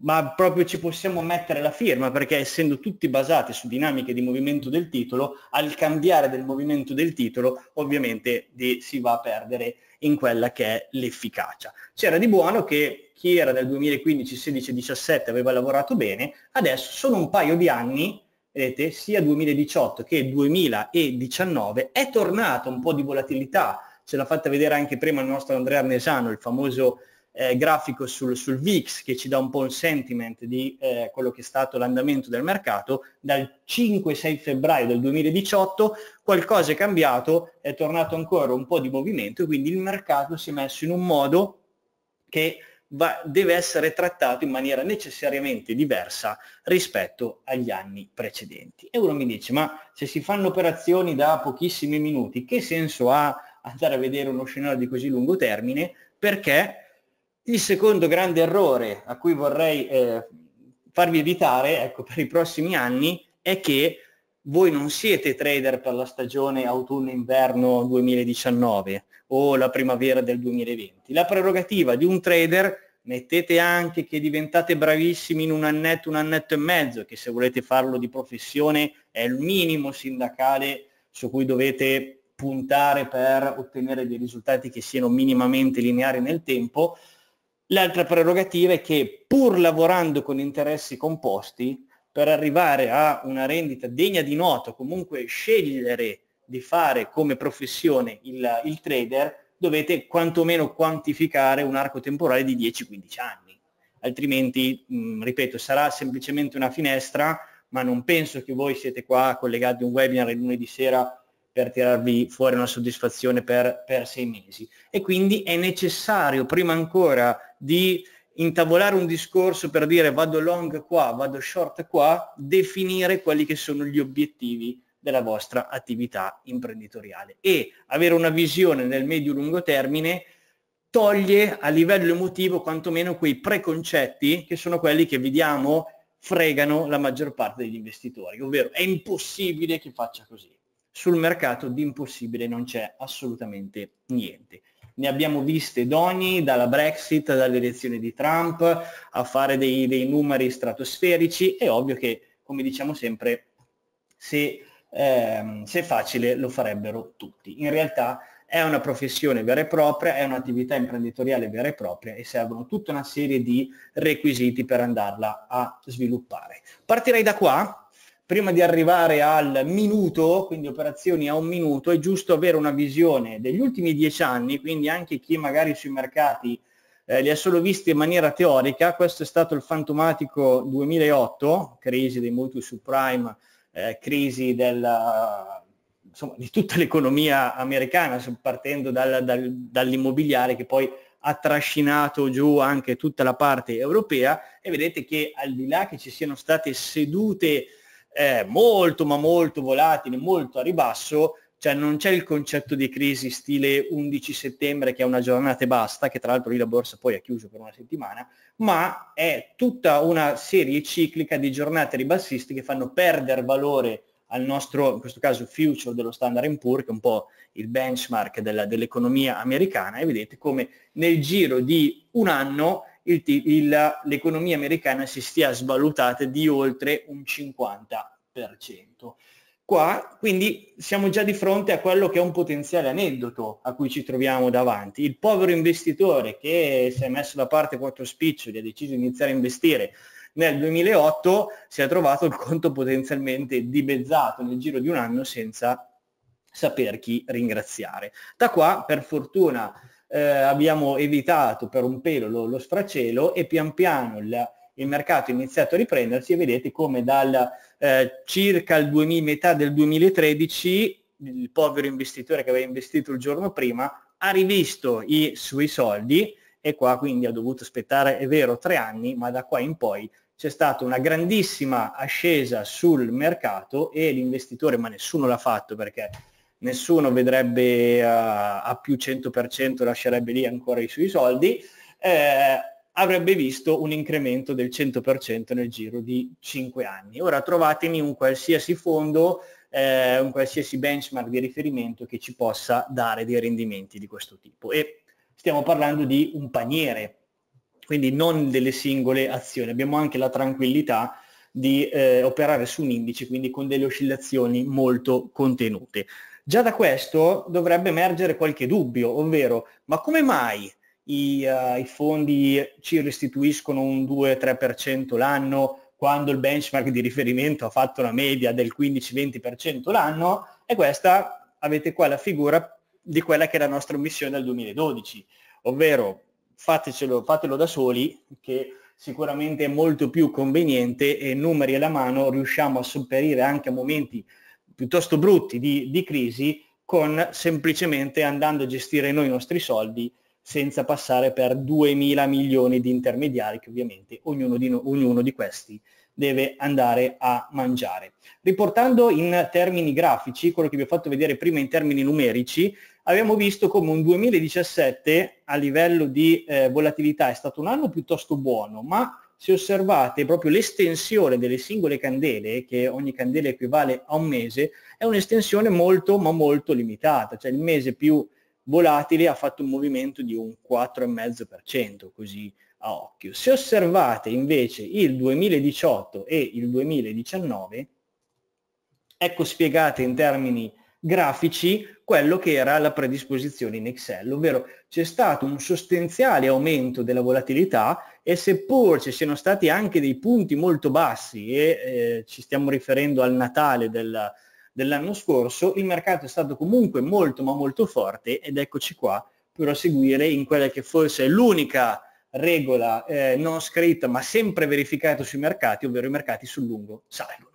Ma proprio ci possiamo mettere la firma perché essendo tutti basati su dinamiche di movimento del titolo, al cambiare del movimento del titolo ovviamente si va a perdere in quella che è l'efficacia. C'era di buono che chi era nel 2015, 16, 17 aveva lavorato bene, adesso sono un paio di anni, vedete, sia 2018 che 2019 è tornato un po' di volatilità, ce l'ha fatta vedere anche prima il nostro Andrea Arnesano, il famoso eh, grafico sul, sul, VIX che ci dà un po' un sentiment di eh, quello che è stato l'andamento del mercato, dal 5-6 febbraio del 2018 qualcosa è cambiato, è tornato ancora un po' di movimento, quindi il mercato si è messo in un modo che va, deve essere trattato in maniera necessariamente diversa rispetto agli anni precedenti. E uno mi dice, ma se si fanno operazioni da pochissimi minuti, che senso ha andare a vedere uno scenario di così lungo termine? Perché il secondo grande errore a cui vorrei eh, farvi evitare ecco, per i prossimi anni è che voi non siete trader per la stagione autunno-inverno 2019, o la primavera del 2020. La prerogativa di un trader, mettete anche che diventate bravissimi in un annetto, un annetto e mezzo, che se volete farlo di professione è il minimo sindacale su cui dovete puntare per ottenere dei risultati che siano minimamente lineari nel tempo. L'altra prerogativa è che pur lavorando con interessi composti, per arrivare a una rendita degna di noto, comunque scegliere di fare come professione il, il trader, dovete quantomeno quantificare un arco temporale di 10-15 anni. Altrimenti, mh, mm, ripeto, sarà semplicemente una finestra, ma non penso che voi siete qua collegati a un webinar il lunedì sera per tirarvi fuori una soddisfazione per, per, sei mesi. E quindi è necessario, prima ancora di intavolare un discorso per dire vado long qua, vado short qua, definire quelli che sono gli obiettivi della vostra attività imprenditoriale e avere una visione nel medio-lungo termine toglie a livello emotivo quantomeno quei preconcetti che sono quelli che vediamo fregano la maggior parte degli investitori, ovvero è impossibile che faccia così. Sul mercato di impossibile non c'è assolutamente niente. Ne abbiamo viste d'ogni, dalla Brexit, dall'elezione di Trump, a fare dei, dei numeri stratosferici. È ovvio che, come diciamo sempre, se ehm, se facile lo farebbero tutti. In realtà è una professione vera e propria, è un'attività imprenditoriale vera e propria e servono tutta una serie di requisiti per andarla a sviluppare. Partirei da qua, prima di arrivare al minuto, quindi operazioni a un minuto, è giusto avere una visione degli ultimi dieci anni, quindi anche chi magari sui mercati eh, li ha solo visti in maniera teorica, questo è stato il fantomatico 2008, crisi dei mutui subprime eh, crisi della, insomma, di tutta l'economia americana, partendo dal, dal, dall'immobiliare che poi ha trascinato giù anche tutta la parte europea e vedete che al di là che ci siano state sedute eh, molto ma molto volatili, molto a ribasso, cioè non c'è il concetto di crisi stile 11 settembre che è una giornata e basta, che tra l'altro lì la borsa poi ha chiuso per una settimana, ma è tutta una serie ciclica di giornate ribassiste che fanno perdere valore al nostro, in questo caso, future dello Standard Poor's, che è un po' il benchmark della, dell'economia americana, e vedete come nel giro di un anno il, il, l'economia americana si stia svalutata di oltre un 50%. Qua, quindi siamo già di fronte a quello che è un potenziale aneddoto a cui ci troviamo davanti. Il povero investitore che si è messo da parte quattro spiccioli e ha deciso di iniziare a investire nel 2008 si è trovato il conto potenzialmente dimezzato nel giro di un anno senza saper chi ringraziare. Da qua, per fortuna, eh, abbiamo evitato per un pelo lo, lo sfracelo e pian piano la, il mercato è iniziato a riprendersi e vedete come dal eh, circa il 2000, metà del 2013 il povero investitore che aveva investito il giorno prima ha rivisto i suoi soldi e qua quindi ha dovuto aspettare, è vero, tre anni, ma da qua in poi c'è stata una grandissima ascesa sul mercato e l'investitore, ma nessuno l'ha fatto perché nessuno vedrebbe uh, a più 100% lascerebbe lì ancora i suoi soldi, eh, avrebbe visto un incremento del 100% nel giro di 5 anni. Ora trovatemi un qualsiasi fondo, eh, un qualsiasi benchmark di riferimento che ci possa dare dei rendimenti di questo tipo. E stiamo parlando di un paniere, quindi non delle singole azioni. Abbiamo anche la tranquillità di eh, operare su un indice, quindi con delle oscillazioni molto contenute. Già da questo dovrebbe emergere qualche dubbio, ovvero ma come mai i, uh, i fondi ci restituiscono un 2-3% l'anno quando il benchmark di riferimento ha fatto una media del 15-20% l'anno e questa avete qua la figura di quella che è la nostra missione dal 2012, ovvero fatecelo, fatelo da soli che sicuramente è molto più conveniente e numeri alla mano riusciamo a sopperire anche a momenti piuttosto brutti di, di crisi con semplicemente andando a gestire noi i nostri soldi senza passare per 2.000 milioni di intermediari che ovviamente ognuno di, no, ognuno di questi deve andare a mangiare. Riportando in termini grafici quello che vi ho fatto vedere prima in termini numerici, abbiamo visto come un 2017 a livello di eh, volatilità è stato un anno piuttosto buono, ma se osservate proprio l'estensione delle singole candele, che ogni candela equivale a un mese, è un'estensione molto ma molto limitata, cioè il mese più volatile ha fatto un movimento di un 4,5%, così a occhio. Se osservate invece il 2018 e il 2019, ecco spiegate in termini grafici quello che era la predisposizione in Excel, ovvero c'è stato un sostanziale aumento della volatilità e seppur ci siano stati anche dei punti molto bassi e eh, ci stiamo riferendo al Natale del dell'anno scorso, il mercato è stato comunque molto ma molto forte ed eccoci qua per proseguire in quella che forse è l'unica regola eh, non scritta ma sempre verificata sui mercati, ovvero i mercati sul lungo salgono.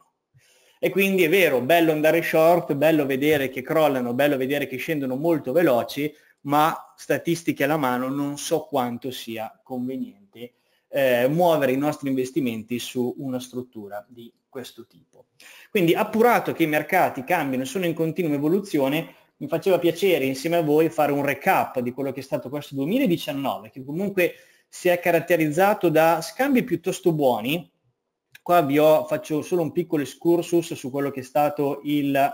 E quindi è vero, bello andare short, bello vedere che crollano, bello vedere che scendono molto veloci, ma statistiche alla mano non so quanto sia conveniente eh, muovere i nostri investimenti su una struttura di questo tipo. Quindi appurato che i mercati cambiano e sono in continua evoluzione, mi faceva piacere insieme a voi fare un recap di quello che è stato questo 2019, che comunque si è caratterizzato da scambi piuttosto buoni. Qua vi ho, faccio solo un piccolo excursus su quello che è stato il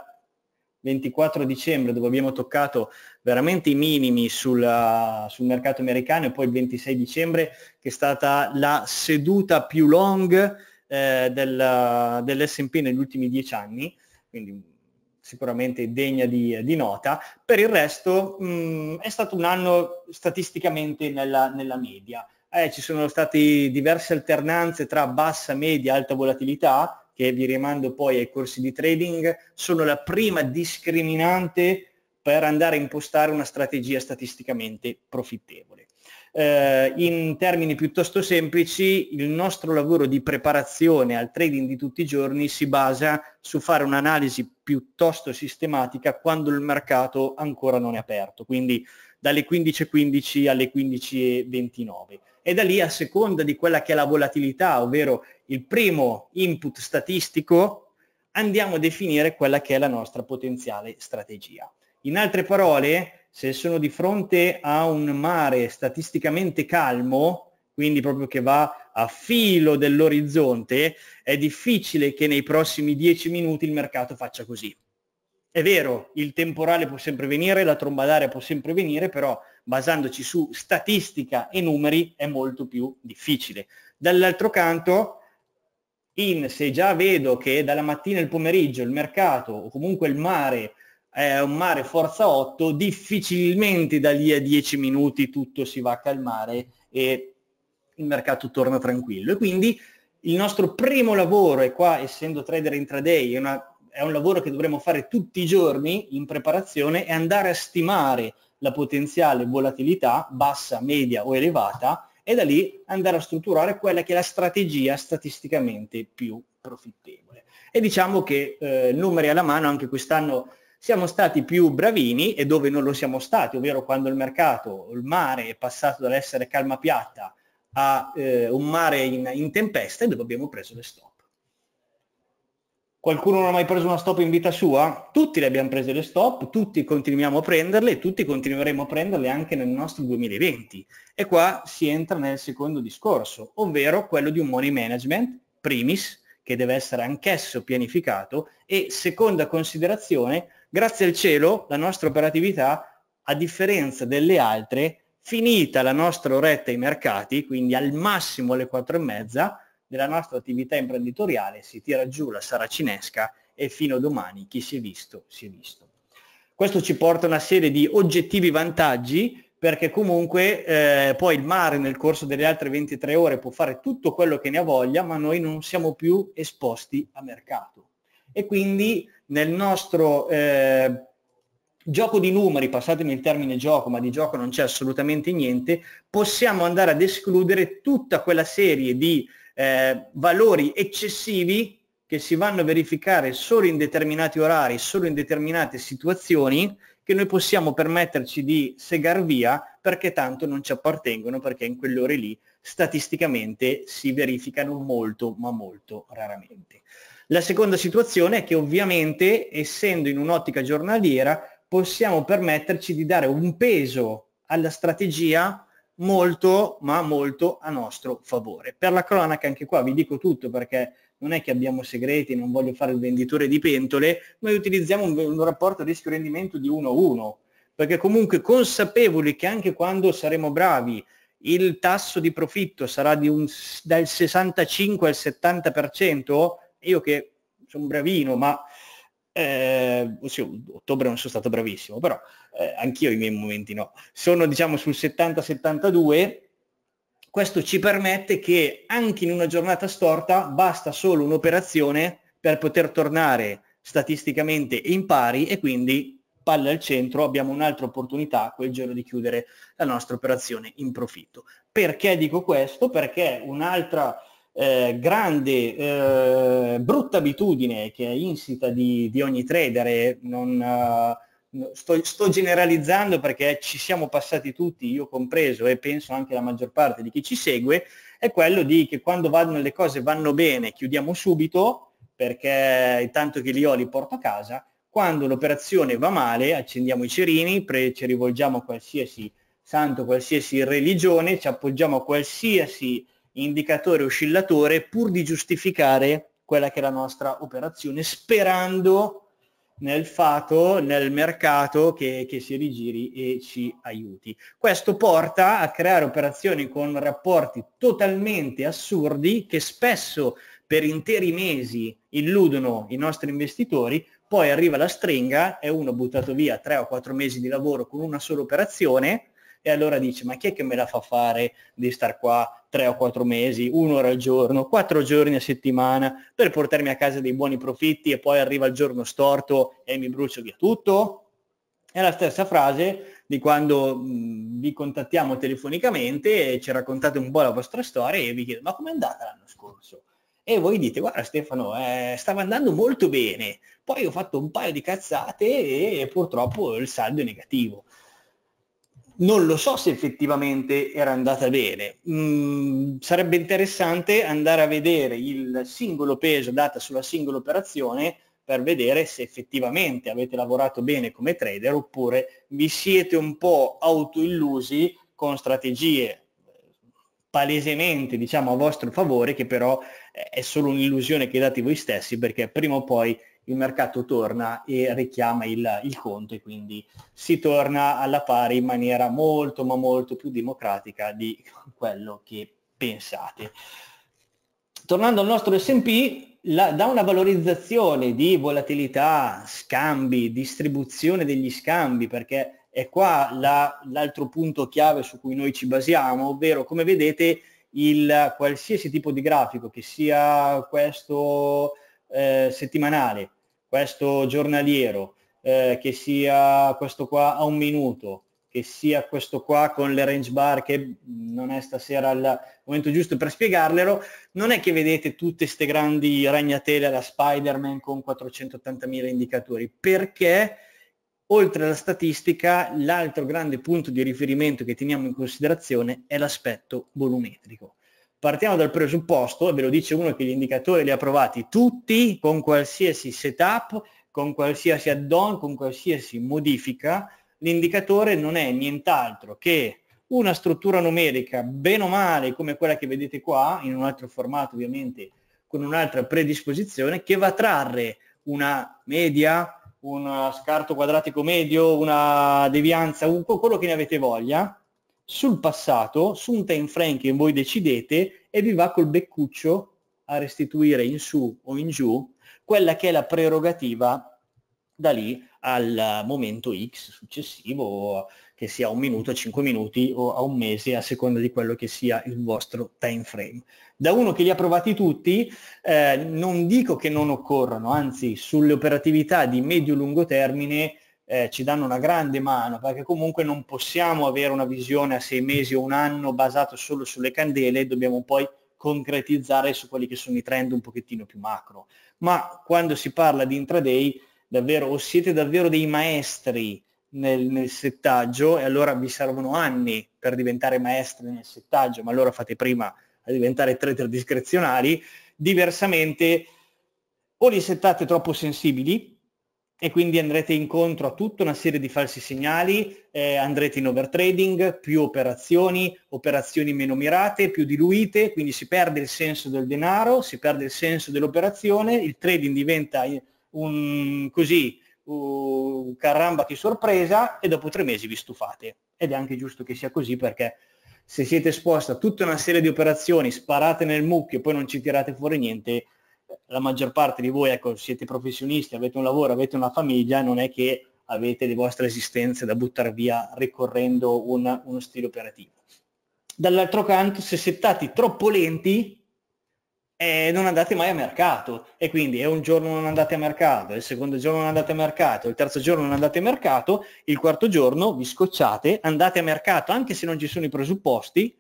24 dicembre dove abbiamo toccato veramente i minimi sulla, sul mercato americano e poi il 26 dicembre che è stata la seduta più long eh, del, eh, dell'S&P negli ultimi dieci anni, quindi sicuramente degna di, di nota. Per il resto mh, mm, è stato un anno statisticamente nella, nella media. Eh, ci sono state diverse alternanze tra bassa, media, alta volatilità, che vi rimando poi ai corsi di trading, sono la prima discriminante per andare a impostare una strategia statisticamente profittevole. Eh, in termini piuttosto semplici, il nostro lavoro di preparazione al trading di tutti i giorni si basa su fare un'analisi piuttosto sistematica quando il mercato ancora non è aperto, quindi dalle 15.15 alle 15.29. E da lì, a seconda di quella che è la volatilità, ovvero il primo input statistico, andiamo a definire quella che è la nostra potenziale strategia. In altre parole, se sono di fronte a un mare statisticamente calmo, quindi proprio che va a filo dell'orizzonte, è difficile che nei prossimi dieci minuti il mercato faccia così. È vero, il temporale può sempre venire, la tromba d'aria può sempre venire, però basandoci su statistica e numeri è molto più difficile. Dall'altro canto, in, se già vedo che dalla mattina al pomeriggio il mercato o comunque il mare è un mare forza 8, difficilmente da lì a 10 minuti tutto si va a calmare e il mercato torna tranquillo. E quindi il nostro primo lavoro, e qua essendo trader intraday è, una, è un lavoro che dovremmo fare tutti i giorni in preparazione, è andare a stimare la potenziale volatilità bassa, media o elevata e da lì andare a strutturare quella che è la strategia statisticamente più profittevole. E diciamo che eh, numeri alla mano anche quest'anno siamo stati più bravini e dove non lo siamo stati, ovvero quando il mercato, il mare è passato dall'essere calma piatta a eh, un mare in, in tempesta e dove abbiamo preso le stop. Qualcuno non ha mai preso una stop in vita sua? Tutti le abbiamo prese le stop, tutti continuiamo a prenderle e tutti continueremo a prenderle anche nel nostro 2020. E qua si entra nel secondo discorso, ovvero quello di un money management, primis, che deve essere anch'esso pianificato, e seconda considerazione, Grazie al cielo la nostra operatività, a differenza delle altre, finita la nostra oretta ai mercati, quindi al massimo alle quattro e mezza della nostra attività imprenditoriale, si tira giù la saracinesca e fino a domani chi si è visto si è visto. Questo ci porta a una serie di oggettivi vantaggi perché comunque eh, poi il mare nel corso delle altre 23 ore può fare tutto quello che ne ha voglia, ma noi non siamo più esposti a mercato. E quindi nel nostro eh, gioco di numeri, passatemi il termine gioco, ma di gioco non c'è assolutamente niente, possiamo andare ad escludere tutta quella serie di eh, valori eccessivi che si vanno a verificare solo in determinati orari, solo in determinate situazioni, che noi possiamo permetterci di segar via perché tanto non ci appartengono, perché in quelle lì statisticamente si verificano molto, ma molto raramente. La seconda situazione è che ovviamente, essendo in un'ottica giornaliera, possiamo permetterci di dare un peso alla strategia molto, ma molto a nostro favore. Per la cronaca anche qua vi dico tutto perché non è che abbiamo segreti, non voglio fare il venditore di pentole, noi utilizziamo un, un rapporto rischio-rendimento di 1-1, a perché comunque consapevoli che anche quando saremo bravi il tasso di profitto sarà di un, dal 65 al 70%, io che sono bravino, ma eh, sì, ottobre non sono stato bravissimo, però eh, anch'io i miei momenti no. Sono diciamo sul 70-72, questo ci permette che anche in una giornata storta basta solo un'operazione per poter tornare statisticamente in pari e quindi palla al centro, abbiamo un'altra opportunità quel giorno di chiudere la nostra operazione in profitto. Perché dico questo? Perché un'altra eh, grande, eh, brutta abitudine che è insita di, di ogni trader non, eh, sto, sto, generalizzando perché ci siamo passati tutti, io compreso e penso anche la maggior parte di chi ci segue, è quello di che quando vanno, le cose vanno bene chiudiamo subito perché tanto che li ho li porto a casa, quando l'operazione va male accendiamo i cerini, pre- ci rivolgiamo a qualsiasi santo, qualsiasi religione, ci appoggiamo a qualsiasi indicatore oscillatore pur di giustificare quella che è la nostra operazione, sperando nel fatto, nel mercato che, che si rigiri e ci aiuti. Questo porta a creare operazioni con rapporti totalmente assurdi che spesso per interi mesi illudono i nostri investitori, poi arriva la stringa e uno ha buttato via tre o quattro mesi di lavoro con una sola operazione e allora dice ma chi è che me la fa fare di star qua tre o quattro mesi, un'ora al giorno, quattro giorni a settimana per portarmi a casa dei buoni profitti e poi arriva il giorno storto e mi brucio via tutto? È la stessa frase di quando vi contattiamo telefonicamente e ci raccontate un po' la vostra storia e vi chiedo ma com'è andata l'anno scorso? e voi dite guarda Stefano eh, stava andando molto bene poi ho fatto un paio di cazzate e purtroppo il saldo è negativo non lo so se effettivamente era andata bene. Mm, sarebbe interessante andare a vedere il singolo peso data sulla singola operazione per vedere se effettivamente avete lavorato bene come trader oppure vi siete un po' autoillusi con strategie eh, palesemente diciamo a vostro favore che però eh, è solo un'illusione che date voi stessi perché prima o poi il mercato torna e richiama il, il, conto e quindi si torna alla pari in maniera molto ma molto più democratica di [laughs] quello che pensate. Tornando al nostro SP, da una valorizzazione di volatilità, scambi, distribuzione degli scambi, perché è qua la, l'altro punto chiave su cui noi ci basiamo, ovvero come vedete il qualsiasi tipo di grafico, che sia questo eh, settimanale, questo giornaliero, eh, che sia questo qua a un minuto, che sia questo qua con le range bar che non è stasera il momento giusto per spiegarlelo, non è che vedete tutte queste grandi ragnatele alla Spider-Man con 480.000 indicatori, perché oltre alla statistica l'altro grande punto di riferimento che teniamo in considerazione è l'aspetto volumetrico partiamo dal presupposto, ve lo dice uno che gli indicatori li ha provati tutti, con qualsiasi setup, con qualsiasi add-on, con qualsiasi modifica, l'indicatore non è nient'altro che una struttura numerica bene o male come quella che vedete qua, in un altro formato ovviamente, con un'altra predisposizione, che va a trarre una media, un scarto quadratico medio, una devianza, un quello che ne avete voglia, sul passato, su un time frame che voi decidete e vi va col beccuccio a restituire in su o in giù quella che è la prerogativa da lì al momento X successivo, che sia un minuto, a cinque minuti o a un mese, a seconda di quello che sia il vostro time frame. Da uno che li ha provati tutti, eh, non dico che non occorrono, anzi sulle operatività di medio-lungo termine eh, ci danno una grande mano, perché comunque non possiamo avere una visione a sei mesi o un anno basata solo sulle candele, dobbiamo poi concretizzare su quelli che sono i trend un pochettino più macro. Ma quando si parla di intraday, davvero, o siete davvero dei maestri nel, nel settaggio, e allora vi servono anni per diventare maestri nel settaggio, ma allora fate prima a diventare trader discrezionali, diversamente o li settate troppo sensibili, e quindi andrete incontro a tutta una serie di falsi segnali, eh, andrete in overtrading, più operazioni, operazioni meno mirate, più diluite, quindi si perde il senso del denaro, si perde il senso dell'operazione, il trading diventa un così un caramba che sorpresa e dopo tre mesi vi stufate. Ed è anche giusto che sia così perché se siete esposti a tutta una serie di operazioni sparate nel mucchio e poi non ci tirate fuori niente, la maggior parte di voi ecco, siete professionisti, avete un lavoro, avete una famiglia, non è che avete le vostre esistenze da buttare via ricorrendo un, uno stile operativo. Dall'altro canto, se settati troppo lenti, eh, non andate mai a mercato e quindi è eh, un giorno non andate a mercato, il secondo giorno non andate a mercato, il terzo giorno non andate a mercato, il quarto giorno vi scocciate, andate a mercato anche se non ci sono i presupposti,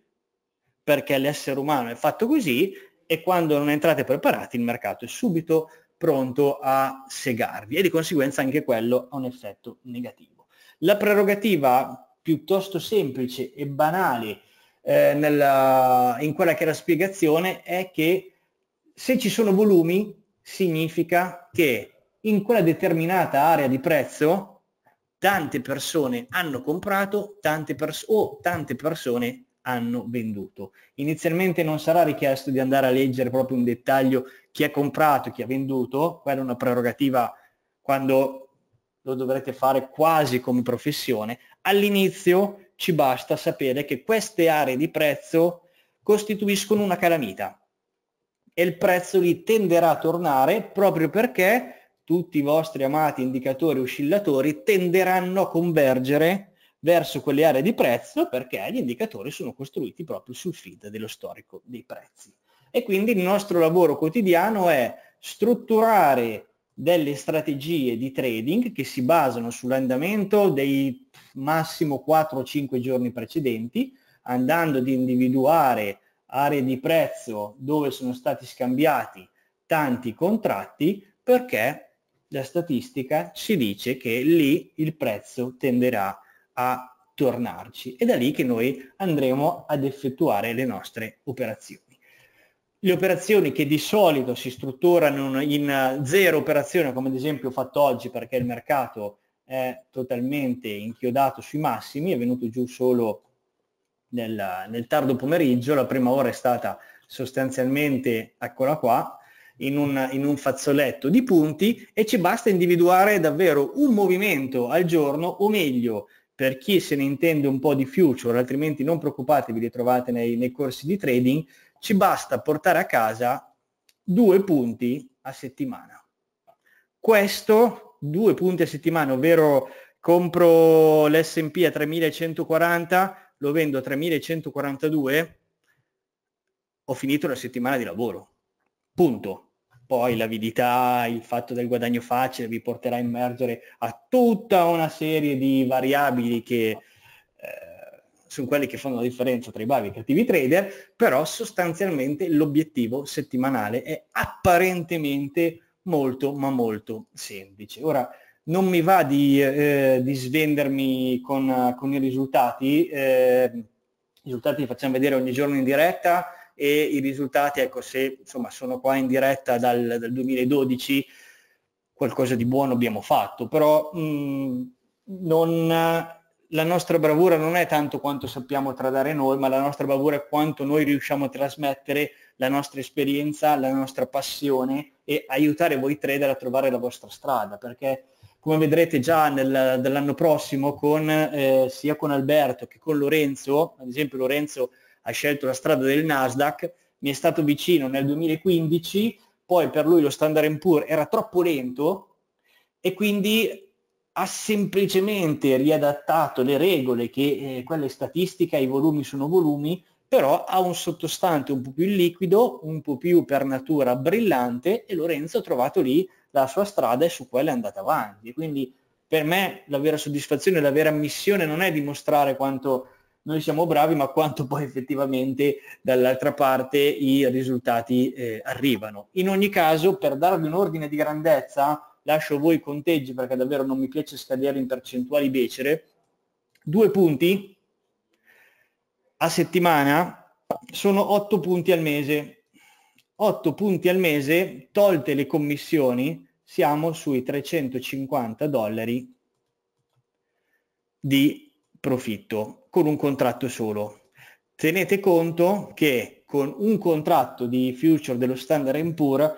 perché l'essere umano è fatto così e quando non entrate preparati il mercato è subito pronto a segarvi e di conseguenza anche quello ha un effetto negativo. La prerogativa piuttosto semplice e banale eh, nella, in quella che è la spiegazione è che se ci sono volumi significa che in quella determinata area di prezzo tante persone hanno comprato tante pers- o tante persone hanno venduto. Inizialmente non sarà richiesto di andare a leggere proprio un dettaglio chi ha comprato, chi ha venduto, quella è una prerogativa quando lo dovrete fare quasi come professione. All'inizio ci basta sapere che queste aree di prezzo costituiscono una calamita e il prezzo li tenderà a tornare proprio perché tutti i vostri amati indicatori oscillatori tenderanno a convergere verso quelle aree di prezzo perché gli indicatori sono costruiti proprio sul feed dello storico dei prezzi. E quindi il nostro lavoro quotidiano è strutturare delle strategie di trading che si basano sull'andamento dei massimo 4 o 5 giorni precedenti, andando ad individuare aree di prezzo dove sono stati scambiati tanti contratti perché la statistica ci dice che lì il prezzo tenderà a a tornarci. È da lì che noi andremo ad effettuare le nostre operazioni. Le operazioni che di solito si strutturano in eh, zero operazione, come ad esempio ho fatto oggi perché il mercato è totalmente inchiodato sui massimi, è venuto giù solo nel, nel tardo pomeriggio, la prima ora è stata sostanzialmente, eccola qua, in un, in un, fazzoletto di punti e ci basta individuare davvero un movimento al giorno o meglio per chi se ne intende un po' di future, altrimenti non preoccupatevi, li trovate nei, nei corsi di trading, ci basta portare a casa due punti a settimana. Questo, due punti a settimana, ovvero compro l'S&P a 3140, lo vendo a 3142, ho finito la settimana di lavoro. Punto. Poi l'avidità, il fatto del guadagno facile vi porterà a immergere a tutta una serie di variabili che eh, sono quelli che fanno la differenza tra i bravi e i cattivi trader, però sostanzialmente l'obiettivo settimanale è apparentemente molto ma molto semplice. Ora, non mi va di, eh, di svendermi con, con i risultati, eh, i risultati li facciamo vedere ogni giorno in diretta, e i risultati, ecco, se insomma sono qua in diretta dal, dal 2012, qualcosa di buono abbiamo fatto, però mh, mm, non, la nostra bravura non è tanto quanto sappiamo tradare noi, ma la nostra bravura è quanto noi riusciamo a trasmettere la nostra esperienza, la nostra passione e aiutare voi trader a trovare la vostra strada, perché come vedrete già nel, dell'anno prossimo con, eh, sia con Alberto che con Lorenzo, ad esempio Lorenzo ha scelto la strada del Nasdaq, mi è stato vicino nel 2015, poi per lui lo Standard Poor's era troppo lento e quindi ha semplicemente riadattato le regole che eh, quella è i volumi sono volumi, però ha un sottostante un po' più liquido, un po' più per natura brillante e Lorenzo ha trovato lì la sua strada e su quella è andata avanti. Quindi per me la vera soddisfazione, la vera missione non è dimostrare quanto noi siamo bravi, ma quanto poi effettivamente dall'altra parte i risultati eh, arrivano. In ogni caso, per darvi un ordine di grandezza, lascio voi i conteggi perché davvero non mi piace scadere in percentuali becere, due punti a settimana sono otto punti al mese. 8 punti al mese, tolte le commissioni, siamo sui 350 dollari di profitto con un contratto solo. Tenete conto che con un contratto di future dello standard Poor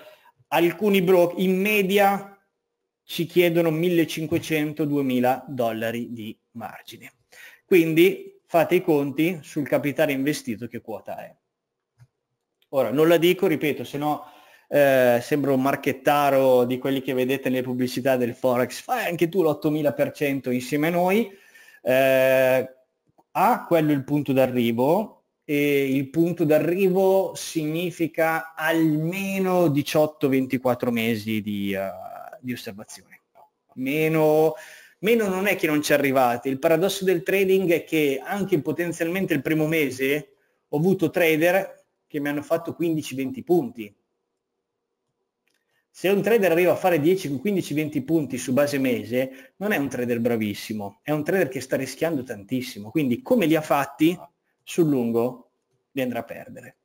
alcuni broker in media ci chiedono 1500-2000 dollari di margine. Quindi fate i conti sul capitale investito che quota è. Ora, non la dico, ripeto, se no eh, sembro un marchettaro di quelli che vedete nelle pubblicità del Forex, fai anche tu l'8000% insieme a noi. Eh, a, quello è il punto d'arrivo e il punto d'arrivo significa almeno 18-24 mesi di, uh, di osservazione. Meno, meno non è che non ci arrivate. Il paradosso del trading è che anche potenzialmente il primo mese ho avuto trader che mi hanno fatto 15-20 punti se un trader arriva a fare 10, 15, 20 punti su base mese, non è un trader bravissimo, è un trader che sta rischiando tantissimo, quindi come li ha fatti sul lungo li andrà a perdere.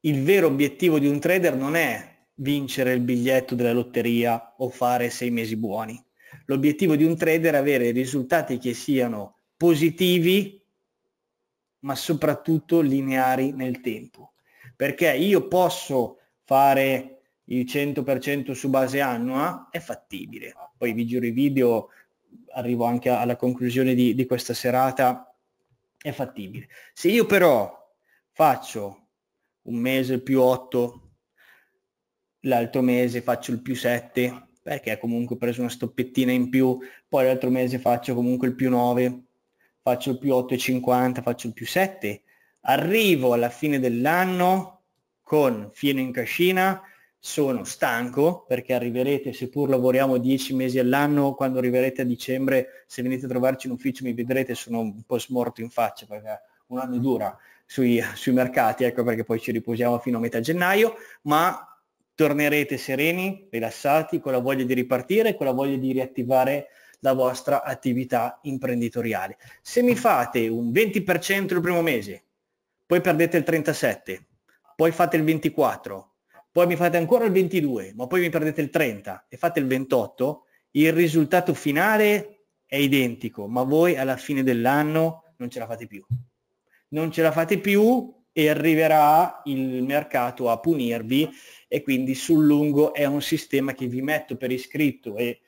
Il vero obiettivo di un trader non è vincere il biglietto della lotteria o fare sei mesi buoni. L'obiettivo di un trader è avere risultati che siano positivi, ma soprattutto lineari nel tempo. Perché io posso fare il 100% su base annua è fattibile. Poi vi giro i video, arrivo anche alla conclusione di, di questa serata, è fattibile. Se io però faccio un mese più 8, l'altro mese faccio il più 7, perché comunque ho preso una stoppettina in più, poi l'altro mese faccio comunque il più 9, faccio il più 8,50, faccio il più 7, arrivo alla fine dell'anno con fieno in cascina sono stanco perché arriverete, seppur lavoriamo dieci mesi all'anno, quando arriverete a dicembre, se venite a trovarci in ufficio mi vedrete, sono un po' smorto in faccia perché un anno dura sui, sui mercati, ecco perché poi ci riposiamo fino a metà gennaio, ma tornerete sereni, rilassati, con la voglia di ripartire, con la voglia di riattivare la vostra attività imprenditoriale. Se mi fate un 20% il primo mese, poi perdete il 37, poi fate il 24, poi mi fate ancora il 22, ma poi mi perdete il 30 e fate il 28, il risultato finale è identico, ma voi alla fine dell'anno non ce la fate più. Non ce la fate più e arriverà il mercato a punirvi e quindi sul lungo è un sistema che vi metto per iscritto e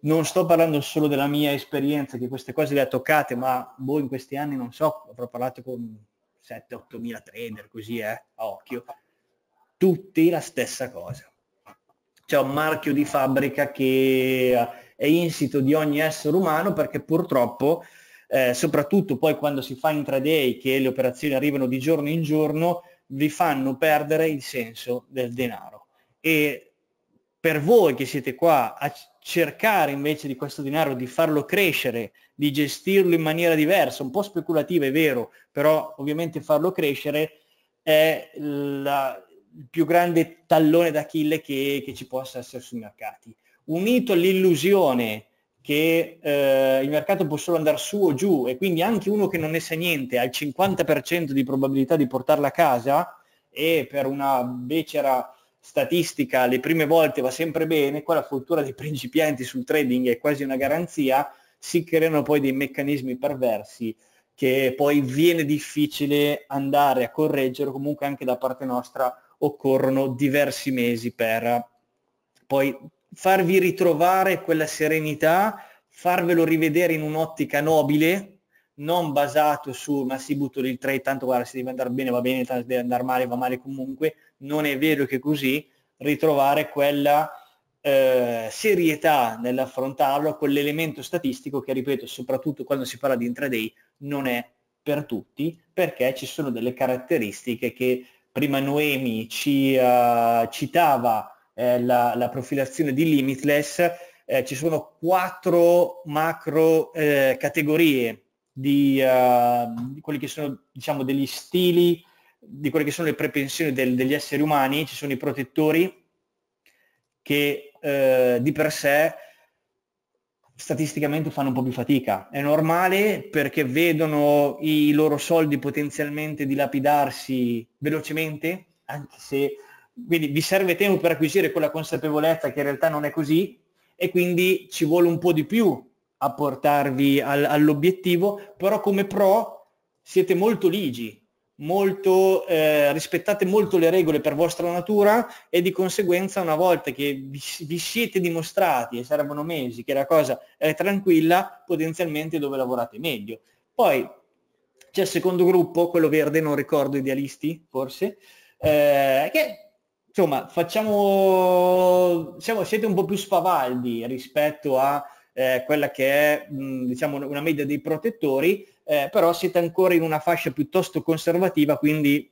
non sto parlando solo della mia esperienza che queste cose le ha toccate ma voi boh, in questi anni non so avrò parlato con 7-8 mila trader così eh, a occhio tutti la stessa cosa. C'è un marchio di fabbrica che è insito di ogni essere umano perché purtroppo, eh, soprattutto poi quando si fa intraday, che le operazioni arrivano di giorno in giorno, vi fanno perdere il senso del denaro. E per voi che siete qua a cercare invece di questo denaro, di farlo crescere, di gestirlo in maniera diversa, un po' speculativa è vero, però ovviamente farlo crescere è la, il più grande tallone d'Achille che, che ci possa essere sui mercati. Unito all'illusione che eh, il mercato può solo andare su o giù e quindi anche uno che non ne sa niente ha il 50% di probabilità di portarla a casa e per una becera statistica le prime volte va sempre bene, qua la fortuna dei principianti sul trading è quasi una garanzia, si creano poi dei meccanismi perversi che poi viene difficile andare a correggere comunque anche da parte nostra occorrono diversi mesi per eh, poi farvi ritrovare quella serenità, farvelo rivedere in un'ottica nobile, non basato su ma si butto il trade, tanto guarda se deve andare bene va bene, tanto deve andare male va male comunque, non è vero che così, ritrovare quella eh, serietà nell'affrontarlo, quell'elemento statistico che ripeto soprattutto quando si parla di intraday non è per tutti perché ci sono delle caratteristiche che prima Noemi ci uh, citava eh, la, la, profilazione di Limitless, eh, ci sono quattro macro eh, categorie di, uh, di, quelli che sono diciamo, degli stili, di quelle che sono le prepensioni del, degli esseri umani, ci sono i protettori che eh, di per sé statisticamente fanno un po' più fatica. È normale perché vedono i loro soldi potenzialmente dilapidarsi velocemente, anche se quindi vi serve tempo per acquisire quella consapevolezza che in realtà non è così e quindi ci vuole un po' di più a portarvi al, all'obiettivo, però come pro siete molto ligi, molto, eh, rispettate molto le regole per vostra natura e di conseguenza una volta che vi, vi siete dimostrati, e servono mesi, che la cosa è tranquilla, potenzialmente dove lavorate meglio. Poi c'è il secondo gruppo, quello verde, non ricordo, idealisti forse, eh, che insomma facciamo, siamo, siete un po' più spavaldi rispetto a eh, quella che è mh, diciamo, una media dei protettori, eh, però siete ancora in una fascia piuttosto conservativa, quindi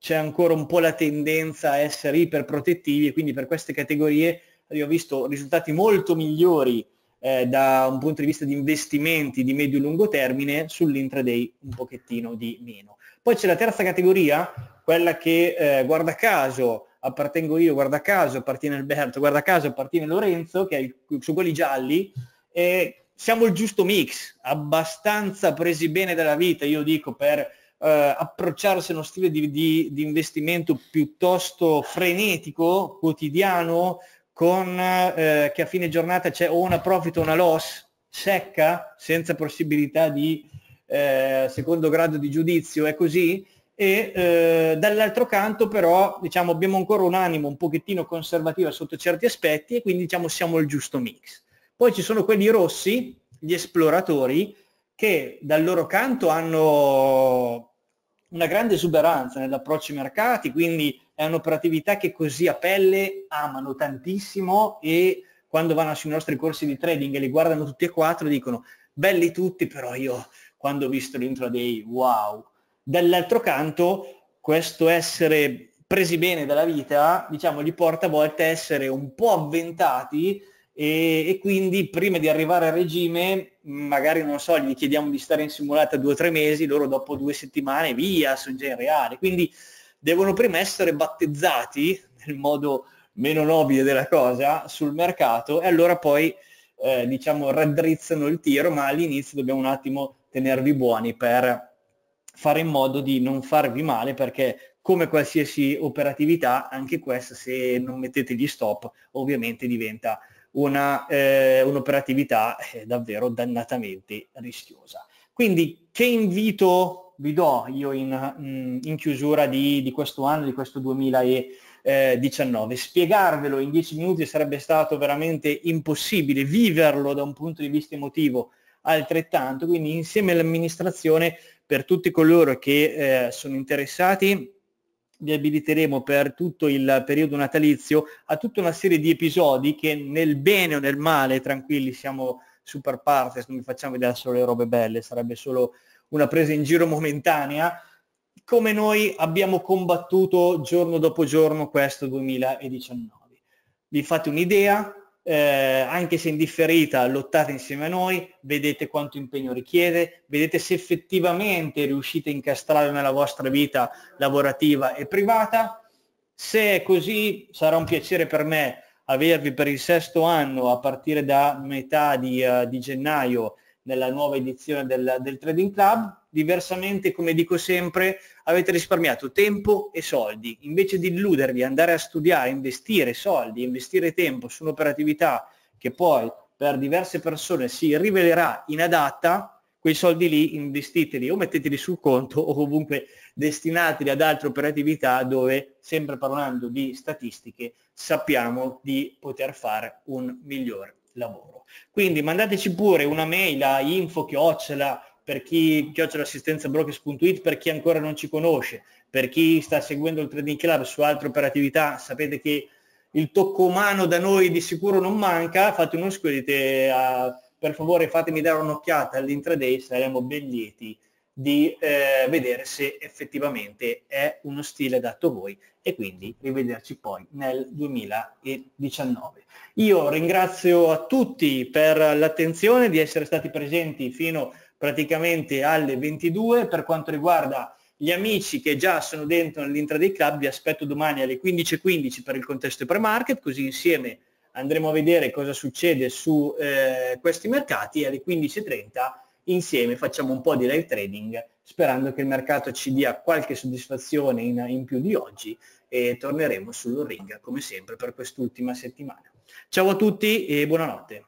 c'è ancora un po' la tendenza a essere iperprotettivi e quindi per queste categorie io ho visto risultati molto migliori eh, da un punto di vista di investimenti di medio-lungo e termine, sull'intraday un pochettino di meno. Poi c'è la terza categoria, quella che eh, guarda caso appartengo io, guarda caso appartiene Alberto, guarda caso appartiene Lorenzo, che è il, su quelli gialli, eh, siamo il giusto mix, abbastanza presi bene dalla vita, io dico, per eh, approcciarsi a uno stile di, di, di, investimento piuttosto frenetico, quotidiano, con, eh, che a fine giornata c'è o una profit o una loss secca, senza possibilità di eh, secondo grado di giudizio, è così? e eh, dall'altro canto però diciamo abbiamo ancora un animo un pochettino conservativa sotto certi aspetti e quindi diciamo siamo il giusto mix. Poi ci sono quelli rossi, gli esploratori, che dal loro canto hanno una grande esuberanza nell'approccio ai mercati, quindi è un'operatività che così a pelle amano tantissimo e quando vanno sui nostri corsi di trading e li guardano tutti e quattro dicono belli tutti, però io quando ho visto l'intraday, wow. Dall'altro canto questo essere presi bene dalla vita, diciamo, li porta a volte a essere un po' avventati e, e, quindi prima di arrivare a regime magari non so gli chiediamo di stare in simulata due o tre mesi loro dopo due settimane via sono già in reale quindi devono prima essere battezzati nel modo meno nobile della cosa sul mercato e allora poi eh, diciamo raddrizzano il tiro ma all'inizio dobbiamo un attimo tenervi buoni per fare in modo di non farvi male perché come qualsiasi operatività anche questa se non mettete gli stop ovviamente diventa una, eh, un'operatività eh, davvero dannatamente rischiosa. Quindi che invito vi do io in, mm, in chiusura di, di, questo anno, di questo 2019? Spiegarvelo in dieci minuti sarebbe stato veramente impossibile, viverlo da un punto di vista emotivo altrettanto, quindi insieme all'amministrazione per tutti coloro che eh, sono interessati vi abiliteremo per tutto il periodo natalizio a tutta una serie di episodi che nel bene o nel male, tranquilli, siamo super partes, non vi facciamo vedere solo le robe belle, sarebbe solo una presa in giro momentanea, come noi abbiamo combattuto giorno dopo giorno questo 2019. Vi fate un'idea, eh, anche se indifferita, lottate insieme a noi, vedete quanto impegno richiede, vedete se effettivamente riuscite a incastrare nella vostra vita lavorativa e privata. Se è così, sarà un piacere per me avervi per il sesto anno, a partire da metà di, uh, di gennaio, nella nuova edizione del, del Trading Club diversamente, come dico sempre, avete risparmiato tempo e soldi. Invece di illudervi, andare a studiare, investire soldi, investire tempo su un'operatività che poi per diverse persone si rivelerà inadatta, quei soldi lì investiteli o metteteli sul conto o comunque destinateli ad altre operatività dove, sempre parlando di statistiche, sappiamo di poter fare un miglior lavoro. Quindi mandateci pure una mail a info chiocciola per chi chioccia l'assistenza brokers.it, per chi ancora non ci conosce, per chi sta seguendo il Trading Club su altre operatività, sapete che il tocco umano da noi di sicuro non manca, fate uno squelite, uh, ah, per favore fatemi dare un'occhiata all'intraday, saremo ben lieti di eh, vedere se effettivamente è uno stile adatto a voi e quindi rivederci poi nel 2019. Io ringrazio a tutti per l'attenzione di essere stati presenti fino a praticamente alle 22. Per quanto riguarda gli amici che già sono dentro nell'intraday club vi aspetto domani alle 15.15 .15 per il contesto pre-market, così insieme andremo a vedere cosa succede su eh, questi mercati e alle 15.30 insieme facciamo un po' di live trading sperando che il mercato ci dia qualche soddisfazione in, in più di oggi e torneremo sull'O-Ring come sempre per quest'ultima settimana. Ciao a tutti e buonanotte.